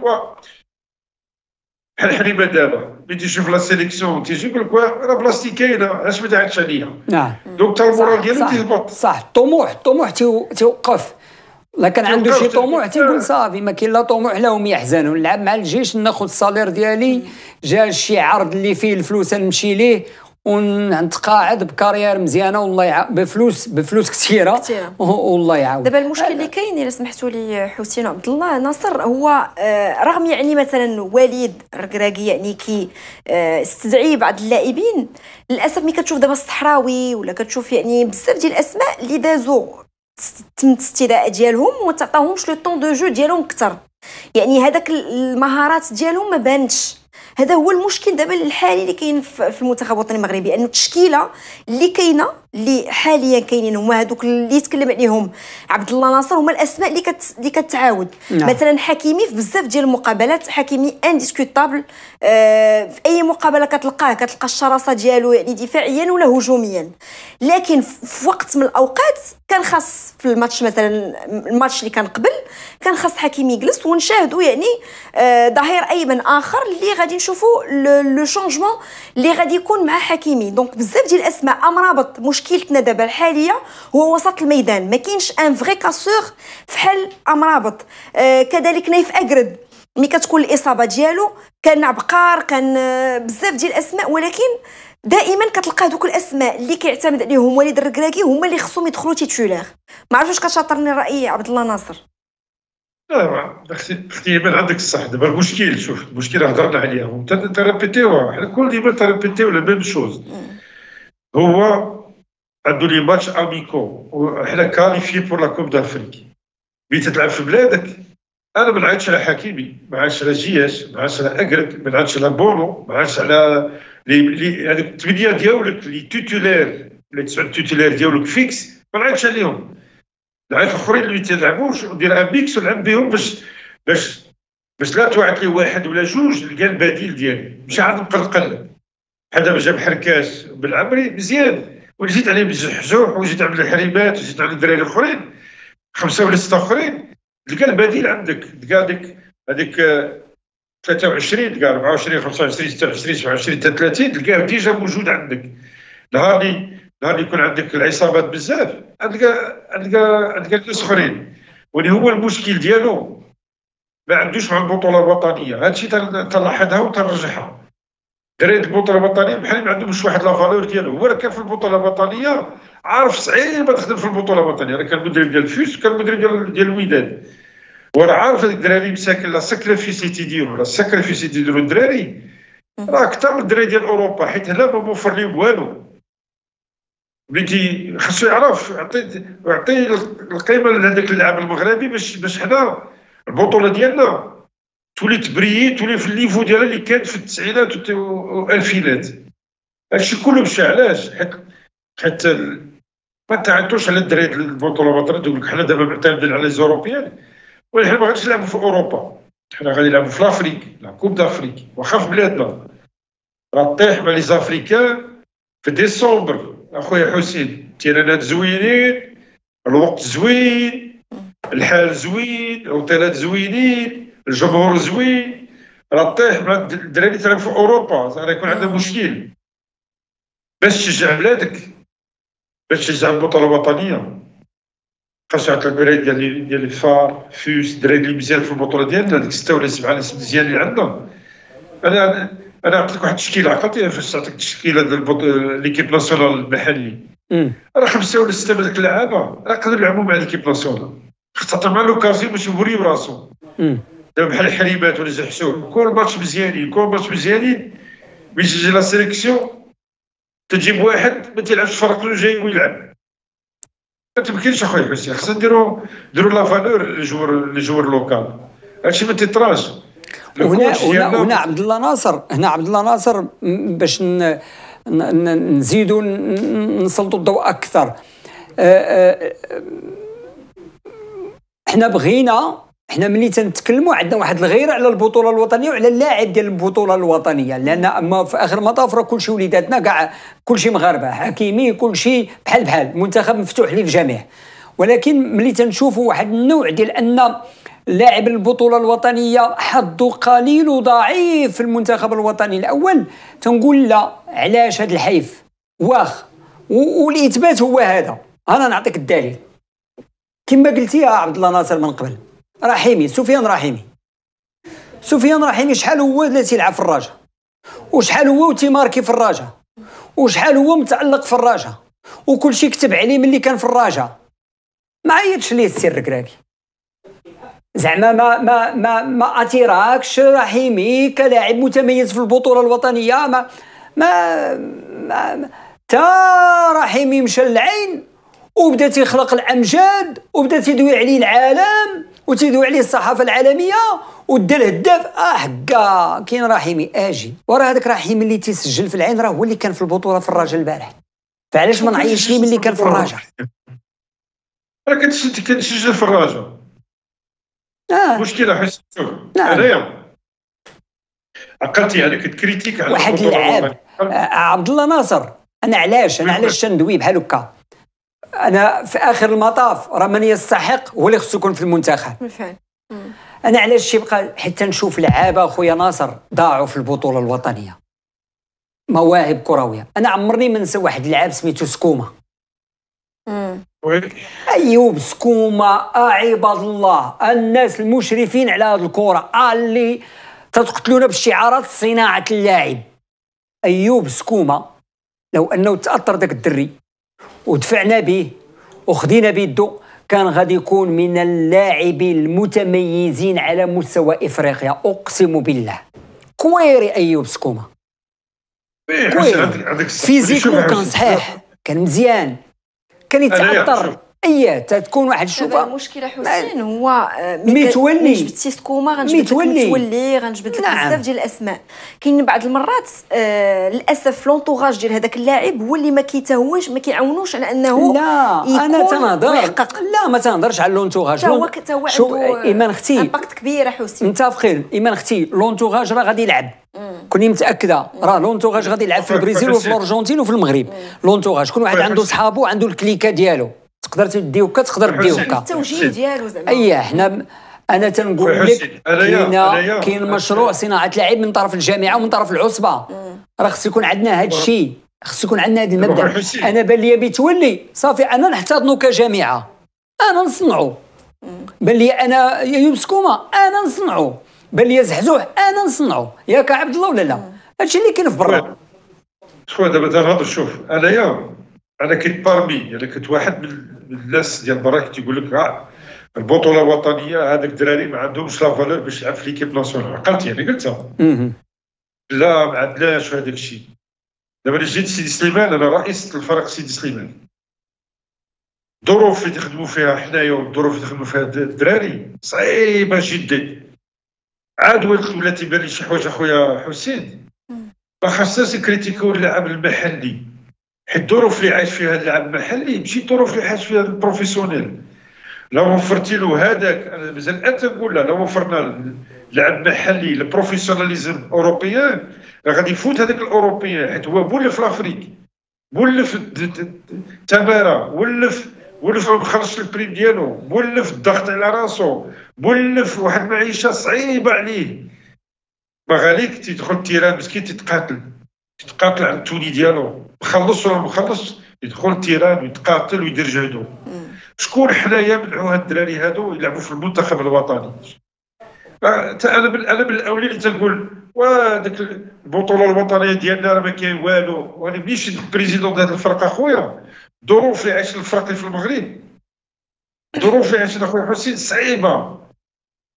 D: بحال حليمه دابا ملي تيشوف لا سيليكسيون تيجي يقول لك راه بلاصتي كاينه علاش ما تعادش عليا
A: نعم دونك تا المورال ديالو تيهبط صح الطموح الطموح تيوقف لكن كان عنده شي طموح تيقول صافي ما كاين لا طموح لهم يحزنوا نلعب مع الجيش ناخذ الصالير ديالي جا شي عرض اللي فيه الفلوس نمشي ليه ونتقاعد بكارير مزيانه والله يع... بفلوس بفلوس كثيره, كثيرة. والله يعاون دابا
B: المشكل اللي كاين الا سمحتوا لي حسين عبد الله ناصر هو رغم يعني مثلا وليد الركراكي يعني كي استدعي بعض اللاعبين للاسف ملي كتشوف دابا الصحراوي ولا كتشوف يعني بزاف ديال الاسماء اللي دازوا تم الاستدعاء ديالهم وما تعطاهمش لو طون دو جو ديالهم اكثر يعني هذاك المهارات ديالهم ما بانتش هذا هو المشكل دابا الحالي اللي كاين في المنتخب الوطني المغربي انه التشكيله اللي كاينه اللي حاليا كاينين هما هذوك اللي يتكلم عليهم عبد الله ناصر هما الاسماء اللي كت... اللي كتعاود نعم. مثلا حكيمي في بزاف ديال المقابلات حكيمي انديسكوتابل آه في اي مقابله كتلقاه كتلقى الشراسه ديالو يعني دفاعيا ولا هجوميا لكن في وقت من الاوقات كان خاص في الماتش مثلا الماتش اللي كان قبل كان خاص حكيمي يجلس ونشاهدوا يعني آه ظهير ايمن اخر اللي غادي نشوفوا لو شونجمون اللي غادي يكون مع حكيمي دونك بزاف ديال الاسماء امرابط مش مشكلتنا دابا الحاليه هو وسط الميدان ما كاينش ان فغي كاسور فحال امرابط آه، كذلك نايف اقرد ملي كتكون الاصابه ديالو كان عبقار كان آه، بزاف ديال الاسماء ولكن دائما كتلقى دوك الاسماء اللي كيعتمد عليهم وليد الركراكي هما اللي خصهم يدخلوا تيتولير ما عرفتش واش كتشاطرني الراي عبد الله ناصر
D: اختي يبان عندك الصح دابا المشكل شوف المشكل هضرنا عليها تربيتيوها حنا كل ديما تربيتيو لا ميم شوز هو عندو لي ماتش اميكو وحنا كاليفي بور لا كوب دافريك بيت تتلعب في بلادك انا ما نعيطش على حكيمي ما نعيطش على جياش ما نعيطش على اكرك ما نعيطش على بونو ما نعيطش على لي لي هذوك يعني الثمانيه ديالك لي توتولير لي تسع توتولير ديالك فيكس ما نعيطش عليهم لعيب اخرين اللي ما تيلعبوش ندير ان ميكس ونلعب بهم باش باش باش لا توعد لي واحد ولا جوج نلقى البديل ديالي مش عاد نقلقل حدا جاب حركاش بالعمري مزيان وجيت عليه بالزحزوح ويزيد على الحريبات ويزيد على الدراري الاخرين خمسه ولا سته اخرين تلقى البديل عندك تلقى هذيك هذيك 23 تلقى 24 25 26 27 30 تلقاه ديجا موجود عندك نهار اللي نهار اللي يكون عندك العصابات بزاف تلقى تلقى تلقى ناس اخرين واللي هو المشكل ديالو ما عندوش مع البطوله الوطنيه هادشي تلاحظها وترجحها دراري البطوله الوطنيه بحال ما عندهمش واحد لافالور ديالو هو راه كان في البطوله الوطنيه عارف صعيب تخدم في البطوله الوطنيه راه كان مدرب ديال الفيس كان مدرب ديال ديال الوداد وراه عارف هذيك الدراري مساكن لا ساكريفيس تيديرو لا ساكريفيس تيديرو الدراري راه اكثر من الدراري ديال اوروبا حيت هنا ما موفر لهم والو بلي خاصو يعرف يعطي يعطي القيمه لهذاك اللاعب المغربي باش باش حنا البطوله ديالنا تولي تبريي تولي في الليفو ديالها اللي كانت في التسعينات والالفينات هادشي كله مشى علاش حيت حيت ما تعطوش على الدراري البطوله بطرات تقول لك حنا دابا معتمدين على زوروبيان ولكن ما غاديش نلعبوا في اوروبا حنا غادي نلعبوا في لافريك لا كوب دافريك واخا في بلادنا راه طيح مع لي زافريكان في ديسمبر اخويا حسين تيرانات زوينين الوقت زوين الحال زوين الاوتيلات زوينين الجمهور زوين راه طيح الدراري تلعب في اوروبا راه يكون عندها مشكل باش تشجع بلادك باش تشجع البطوله الوطنيه خاصة على البلاد ديال ديال الفار فيوس الدراري اللي مزيان في البطوله ديالنا ديك سته ولا سبعه ناس مزيان اللي عندهم انا انا عطيتك واحد التشكيله عقلتي فاش عطيتك التشكيله ديال ليكيب ناسيونال المحلي راه خمسه ولا سته من اللعابه راه يقدروا يلعبوا مع ليكيب ناسيونال خاصة تعطيهم مع لوكازيون باش يوريو راسهم دابا بحال الحريبات ولا الزحسور كل ماتش مزيانين كل ماتش مزيانين ويجي لا سيليكسيون تجيب واحد ما تيلعبش فرق له جاي ويلعب ما تمكنش اخويا حسين خصنا نديرو نديرو لا فالور للجوار للجوار لوكال هادشي ما تيطراش
A: هنا هنا عبد الله ناصر هنا عبد الله ناصر باش نزيدوا نسلطوا الضوء اكثر أه، أه، أه، احنا بغينا حنا ملي تنتكلموا عندنا واحد الغيره على البطوله الوطنيه وعلى اللاعب ديال البطوله الوطنيه لان اما في اخر المطاف راه كلشي وليداتنا كاع كلشي مغاربه حكيمي كلشي بحال بحال المنتخب مفتوح للجميع ولكن ملي تنشوفوا واحد النوع ديال ان لاعب البطوله الوطنيه حظه قليل وضعيف في المنتخب الوطني الاول تنقول لا علاش هذا الحيف واخ والاثبات هو هذا انا نعطيك الدليل كما قلتي يا عبد الله ناصر من قبل رحيمي سفيان رحيمي سفيان رحيمي شحال هو اللي تيلعب في الراجا وشحال هو تيماركي في الراجا وشحال هو متعلق في الراجا وكل شيء كتب عليه ملي كان في الراجا ما عيطش ليه السير الكراكي زعما ما ما ما ما اتيراكش رحيمي كلاعب متميز في البطوله الوطنيه ما ما, ما تا رحيمي مشى للعين وبدا تيخلق الامجاد وبدا تيدوي عليه العالم وتيدوي عليه الصحافه العالميه ودا الهداف اه هكا كاين رحيمي اجي وراه هذاك رحيمي اللي تيسجل في العين راه هو اللي كان في البطوله في الراجل البارح فعلاش ما نعيطش ليه ملي كان في الراجل
D: راه كتسجل في الراجل اه مشكله حيت نعم عقلتي يعني عليك الكريتيك على واحد اللعاب
A: آه، عبد الله ناصر انا علاش انا نعم. علاش تندوي بحال هكا انا في اخر المطاف راه من يستحق هو اللي خصو يكون في المنتخب بالفعل انا علاش بقى حتى نشوف لعابه خويا ناصر ضاعوا في البطوله الوطنيه مواهب كرويه انا عمرني ما نسى واحد اللاعب سميتو سكوما ايوب سكوما عباد الله الناس المشرفين على هذه الكره آه اللي تتقتلونا بشعارات صناعه اللاعب ايوب سكوما لو انه تاثر ذاك الدري ودفعنا به وخذينا بيدو كان غادي يكون من اللاعبين المتميزين على مستوى افريقيا اقسم بالله كويري ايوب سكوما
D: إيه، كويري فيزيكو كان صحيح
A: كان مزيان كان يتعطر اييه تتكون واحد الشوفه
B: المشكله حسين هو آه، متولي جبتي سكوما غنجبد متولي متولي غنجبد لك نعم. بزاف ديال الاسماء كاين بعض المرات آه للاسف لونطوغاج ديال هذاك اللاعب هو اللي ما كيتهواش ما كيعاونوش على انه لا يكون انا تنهضر
A: لا ما تنهضرش على لونطوغاج هو حتى
B: هو شو آه،
A: ايمان اختي امباكت كبيره حسين متفقين ايمان اختي لونطوغاج راه غادي يلعب كوني متاكده راه لونتوغاج غادي يلعب في البرازيل وفي الارجنتين وفي المغرب لونتوغاج كل واحد عنده صحابه عنده الكليكه ديالو تقدر تدي هكا تقدر تدي هكا التوجيه ديالو زعما اي حنا انا تنقول لك كاين كاين مشروع صناعه لعيب من طرف الجامعه ومن طرف العصبه راه خص يكون عندنا هذا الشيء خص يكون عندنا هذا المبدا انا بان لي بيتولي صافي انا نحتضنه كجامعه انا نصنعو بان لي انا يمسكوما انا نصنعو بان لي زحزوح انا نصنعو ياك عبد الله ولا لا هادشي اللي كاين في برا شكون دابا
D: تنهضر شوف انايا انا كنت بارمي يعني انا كنت واحد من الناس ديال براك تيقول لك آه البطوله الوطنيه هذاك الدراري ما عندهمش لا فالور باش يلعب في ليكيب ناسيونال عقلت يعني قلتها لا ما عندناش هذاك الشيء دابا انا جيت سيدي سليمان انا رئيس الفريق سيدي سليمان الظروف اللي تخدموا فيها حنايا والظروف اللي تخدموا فيها الدراري صعيبه جدا عاد ولات ولا تيبان لي شي حوايج اخويا حسين ما خاصناش نكريتيكو اللاعب المحلي حيت الظروف اللي عايش فيها اللاعب المحلي ماشي الظروف اللي عايش فيها البروفيسيونيل لو وفرتي له هذاك مازال انت نقول لو وفرنا لاعب محلي البروفيسيوناليزم اوروبيان غادي يفوت هذاك الاوروبيان حيت هو مولف لافريك مولف تمارا ولف مولف ما البريم ديالو مولف الضغط على راسو مولف واحد المعيشه صعيبه عليه ما غاليك تيدخل التيران مسكين تتقاتل تتقاتل على التوني ديالو مخلص ولا مخلص يدخل التيران ويتقاتل ويدير جهدو شكون حنايا منعوا هاد الدراري هادو يلعبوا في المنتخب الوطني آه، انا من انا من الاولين تنقول داك البطوله الوطنيه ديالنا راه ما كاين والو وانا منيش بريزيدون ديال الفرقه خويا الظروف اللي عايش الفرق في المغرب ظروف اللي عايش اخويا حسين صعيبه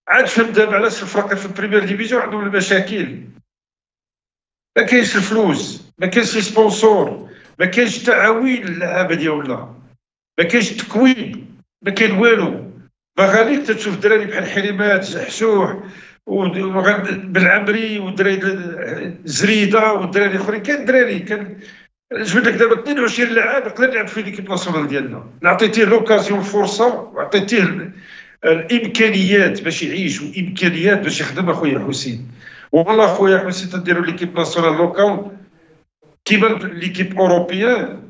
D: عاد فهمت دابا علاش الفرق في البريمير ديفيزيون عندهم المشاكل ما كاينش الفلوس ما كاينش سبونسور ما كاينش تعاويل اللعابه ديالنا ما كاينش تكوين ما كاين والو باغا غاليك تشوف دراري بحال حريمات حشوح بالعمري ودراري زريده ودراري اخرين كاين دراري كان جبت لك دابا 22 لاعب يقدر يلعب في ليكيب ناسيونال ديالنا عطيتيه لوكازيون الفرصه وعطيتيه الامكانيات باش يعيش وامكانيات باش يخدم اخويا حسين والله خويا حسين تديروا ليكيب ناسيونال لوكال كيما ليكيب اوروبيان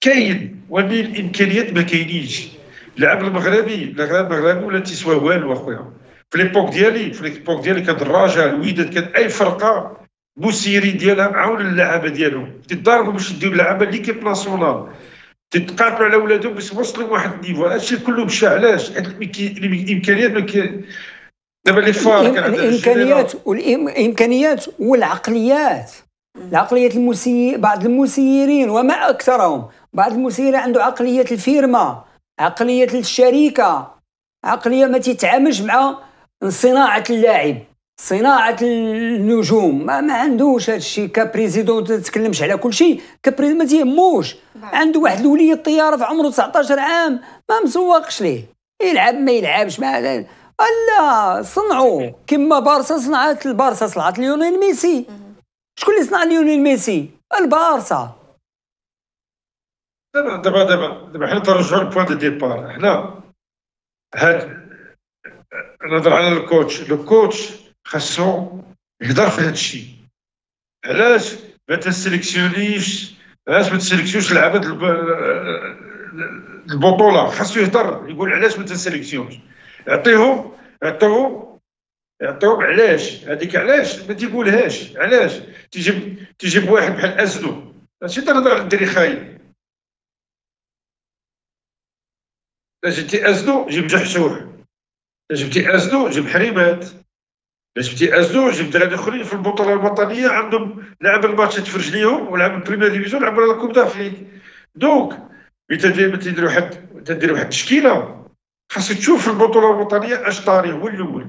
D: كاين ولكن الامكانيات ما كاينينش اللاعب المغربي اللاعب المغربي ولا تيسوى والو اخويا في ليبوك ديالي في ليبوك ديالي كان الراجا الوداد كان اي فرقه بوسيري ديالها معاون اللعابه ديالهم تضاربوا باش يديو اللعابه ليكيب ناسيونال تتقاتلوا على ولادهم باش وصلوا لواحد النيفو هادشي كله مشى علاش؟ الامكانيات دابا لي فوار كان الامكانيات آه.
A: والامكانيات والعقليات العقليات المسي بعض المسيرين وما اكثرهم بعض المسير عنده عقليه الفيرما عقليه الشركه عقليه ما تتعاملش مع صناعه اللاعب صناعه النجوم ما, ما عندوش هذا الشيء كبريزيدون تتكلمش على كل شيء كبريز ما تيهموش نعم. عنده واحد الوليه الطياره في عمره 19 عام ما مسوقش ليه يلعب ما يلعبش ما لا صنعوا كما بارسا صنعت البارسا صنعت ليونيل ميسي شكون اللي صنع ليونيل ميسي البارسا
D: دابا دابا دابا دابا حنا ترجعوا للبوان دو ديبار حنا هاد نهضر على الكوتش الكوتش خاصو يهضر في هاد الشيء علاش ما تسيليكسيونيش علاش ما تسليكسيونش لعبه البطوله خاصو يهضر يقول علاش ما تسيليكسيونش اعطيهم اعطوه اعطوه علاش هذيك علاش ما تيقولهاش علاش تجيب تجيب واحد بحال ازدو ماشي تهضر دري خايب لا جبتي ازدو جيب جحشوح لا جبتي ازدو جيب حريمات لا جبتي ازدو جيب دراري اخرين في البطوله الوطنيه عندهم لعب الماتش تفرج ليهم ولعب البريمير ديفيزيون لعب كوب دافريك دونك ملي تدير واحد تدير واحد التشكيله خاص تشوف البطوله الوطنيه اش طاري هو الاول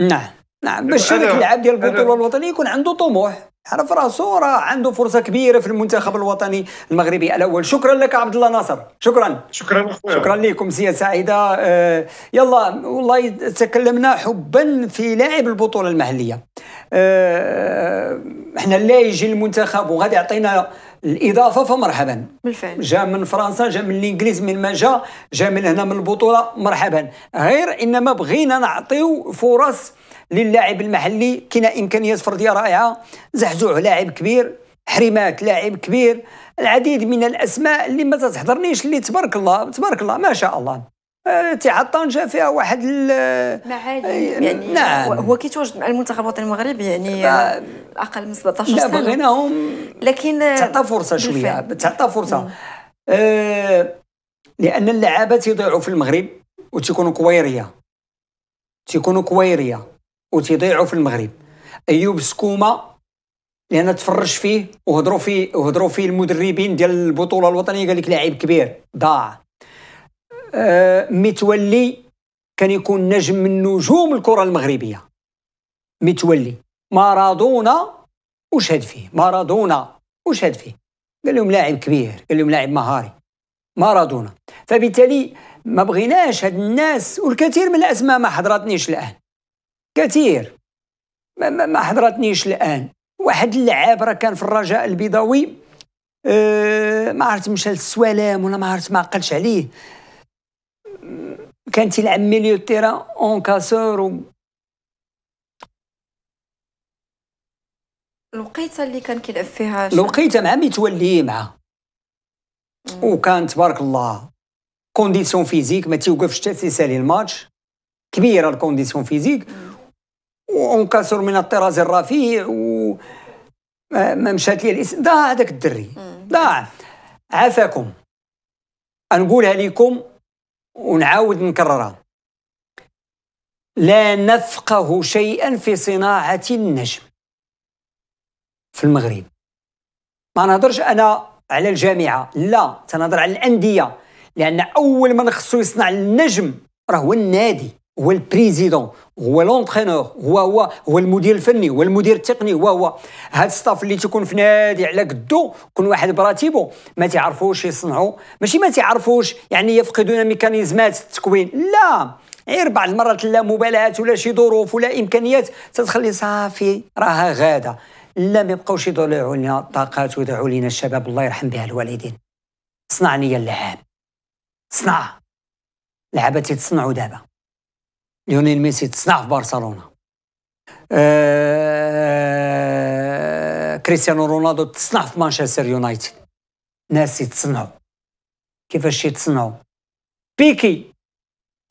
C: نعم
A: نعم, نعم، باش هذاك اللاعب ديال البطوله الوطنيه يكون عنده طموح عرف راسو راه عنده فرصه كبيره في المنتخب الوطني المغربي الاول شكرا لك عبد الله ناصر شكرا شكرا أخويا. شكرا لكم سي سعيده آه يلا والله تكلمنا حبا في لاعب البطوله المحليه آه، احنا لا يجي المنتخب وغادي يعطينا الاضافه فمرحبا بالفعل جا من فرنسا جا من الانجليز من ما جا جا من هنا من البطوله مرحبا غير انما بغينا نعطيو فرص للاعب المحلي كنا امكانيات فرديه رائعه زحزوع لاعب كبير حريمات لاعب كبير العديد من الاسماء اللي ما تتحضرنيش اللي تبارك الله تبارك الله ما شاء الله آه، تعطون جا فيها واحد معالي آه، يعني نعم هو
B: كيتواجد مع المنتخب الوطني المغربي يعني اقل من 17 سنه لا بغيناهم
A: لكن آه، تعطى فرصه شويه تعطى فرصه آه لان اللعابه تيضيعوا في المغرب وتيكونوا كويريه تيكونوا كويريه وتيضيعوا في المغرب ايوب سكومه لان تفرج فيه وهضروا فيه وهضروا فيه المدربين ديال البطوله الوطنيه قال لك لاعب كبير ضاع آه، متولي كان يكون نجم من نجوم الكره المغربيه متولي مارادونا وش هاد فيه مارادونا وش هاد فيه قال لهم لاعب كبير قال لهم لاعب مهاري مارادونا فبالتالي ما بغيناش هاد الناس والكثير من الاسماء ما حضرتنيش الان كثير ما, ما, ما حضرتنيش الان واحد اللعاب راه كان في الرجاء البيضاوي أه ما عرفت مشى للسوالام ولا ما عرفت ما عقلتش عليه كان تيلعب ميليو تيرا اون كاسور و...
B: الوقيته اللي كان كيلعب فيها الوقيته
A: مع متولي معاه وكان تبارك الله كونديسيون فيزيك ما تيوقفش حتى تيسالي الماتش كبيره الكونديسيون فيزيك كاسور من الطراز الرفيع و ما مشات لي الاسم ضاع هذاك الدري ضاع عافاكم نقولها لكم ونعاود نكررها لا نفقه شيئا في صناعة النجم في المغرب ما نهضرش أنا على الجامعة لا تنهضر على الأندية لأن أول من خصو يصنع النجم راه هو النادي هو البريزيدون هو لونترينور هو هو هو المدير الفني هو المدير التقني هو هو هاد الستاف اللي تيكون في نادي على قدو كل واحد براتيبو ما تيعرفوش يصنعوا ماشي ما تيعرفوش يعني يفقدون ميكانيزمات التكوين لا غير بعض المرات لا مبالغات ولا شي ظروف ولا امكانيات تتخلي صافي راها غاده لا ما يبقاوش يضيعوا لنا الطاقات ويضيعوا لنا الشباب الله يرحم بها الوالدين صنع لي اللعاب صنع لعبه تتصنعوا دابا ليونيل ميسي تصنع في برشلونه آه... كريستيانو رونالدو تصنع في مانشستر يونايتد ناس يتصنعوا كيفاش يتصنعوا بيكي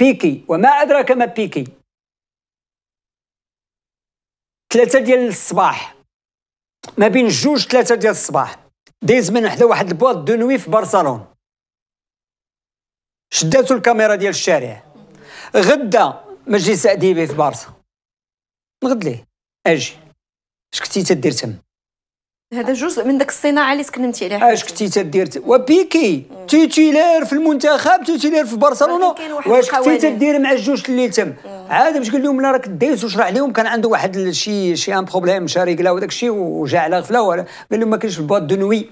A: بيكي وما ادراك ما بيكي ثلاثة ديال الصباح ما بين جوج ثلاثة ديال الصباح دايز من حدا واحد البواط دو نوي في برشلونة شداتو الكاميرا ديال الشارع غدا مجلس اديبي في بارسا نغد ليه اجي اش كنتي تدير تم
B: هذا جزء من داك الصناعه اللي تكلمتي عليها
A: اش كنتي تدير وبيكي تيتيلير في المنتخب تيتيلير في برشلونه واش كنتي تدير مع الجوج اللي تم عاد باش قال لهم لا راك ديت وشرح لهم كان عنده واحد شي شي ان بروبليم شاري قلا وداك الشيء وجا على غفله ولا قال لهم ما كاينش البواط دو نوي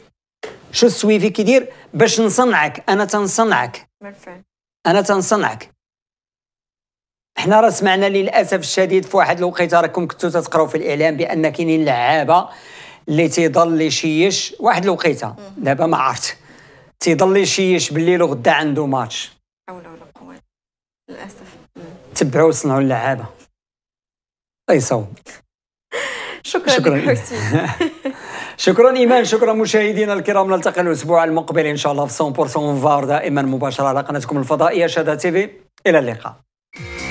A: شو السويفي كيدير باش نصنعك انا تنصنعك انا تنصنعك حنا راه سمعنا للاسف الشديد في واحد الوقيته راكم كنتو تتقراو في الاعلام بان كاينين لعابه اللي تيضل يشيش واحد الوقيته دابا ما عرفت تيضل يشيش بالليل وغدا عنده ماتش حول ولا قوه للاسف تبعوا وصنعوا اللعابه اي يصوم شكرا شكرا شكرا ايمان شكرا مشاهدينا الكرام نلتقي الاسبوع المقبل ان شاء الله في 100% فار دائما مباشره على قناتكم الفضائيه شاده تيفي الى اللقاء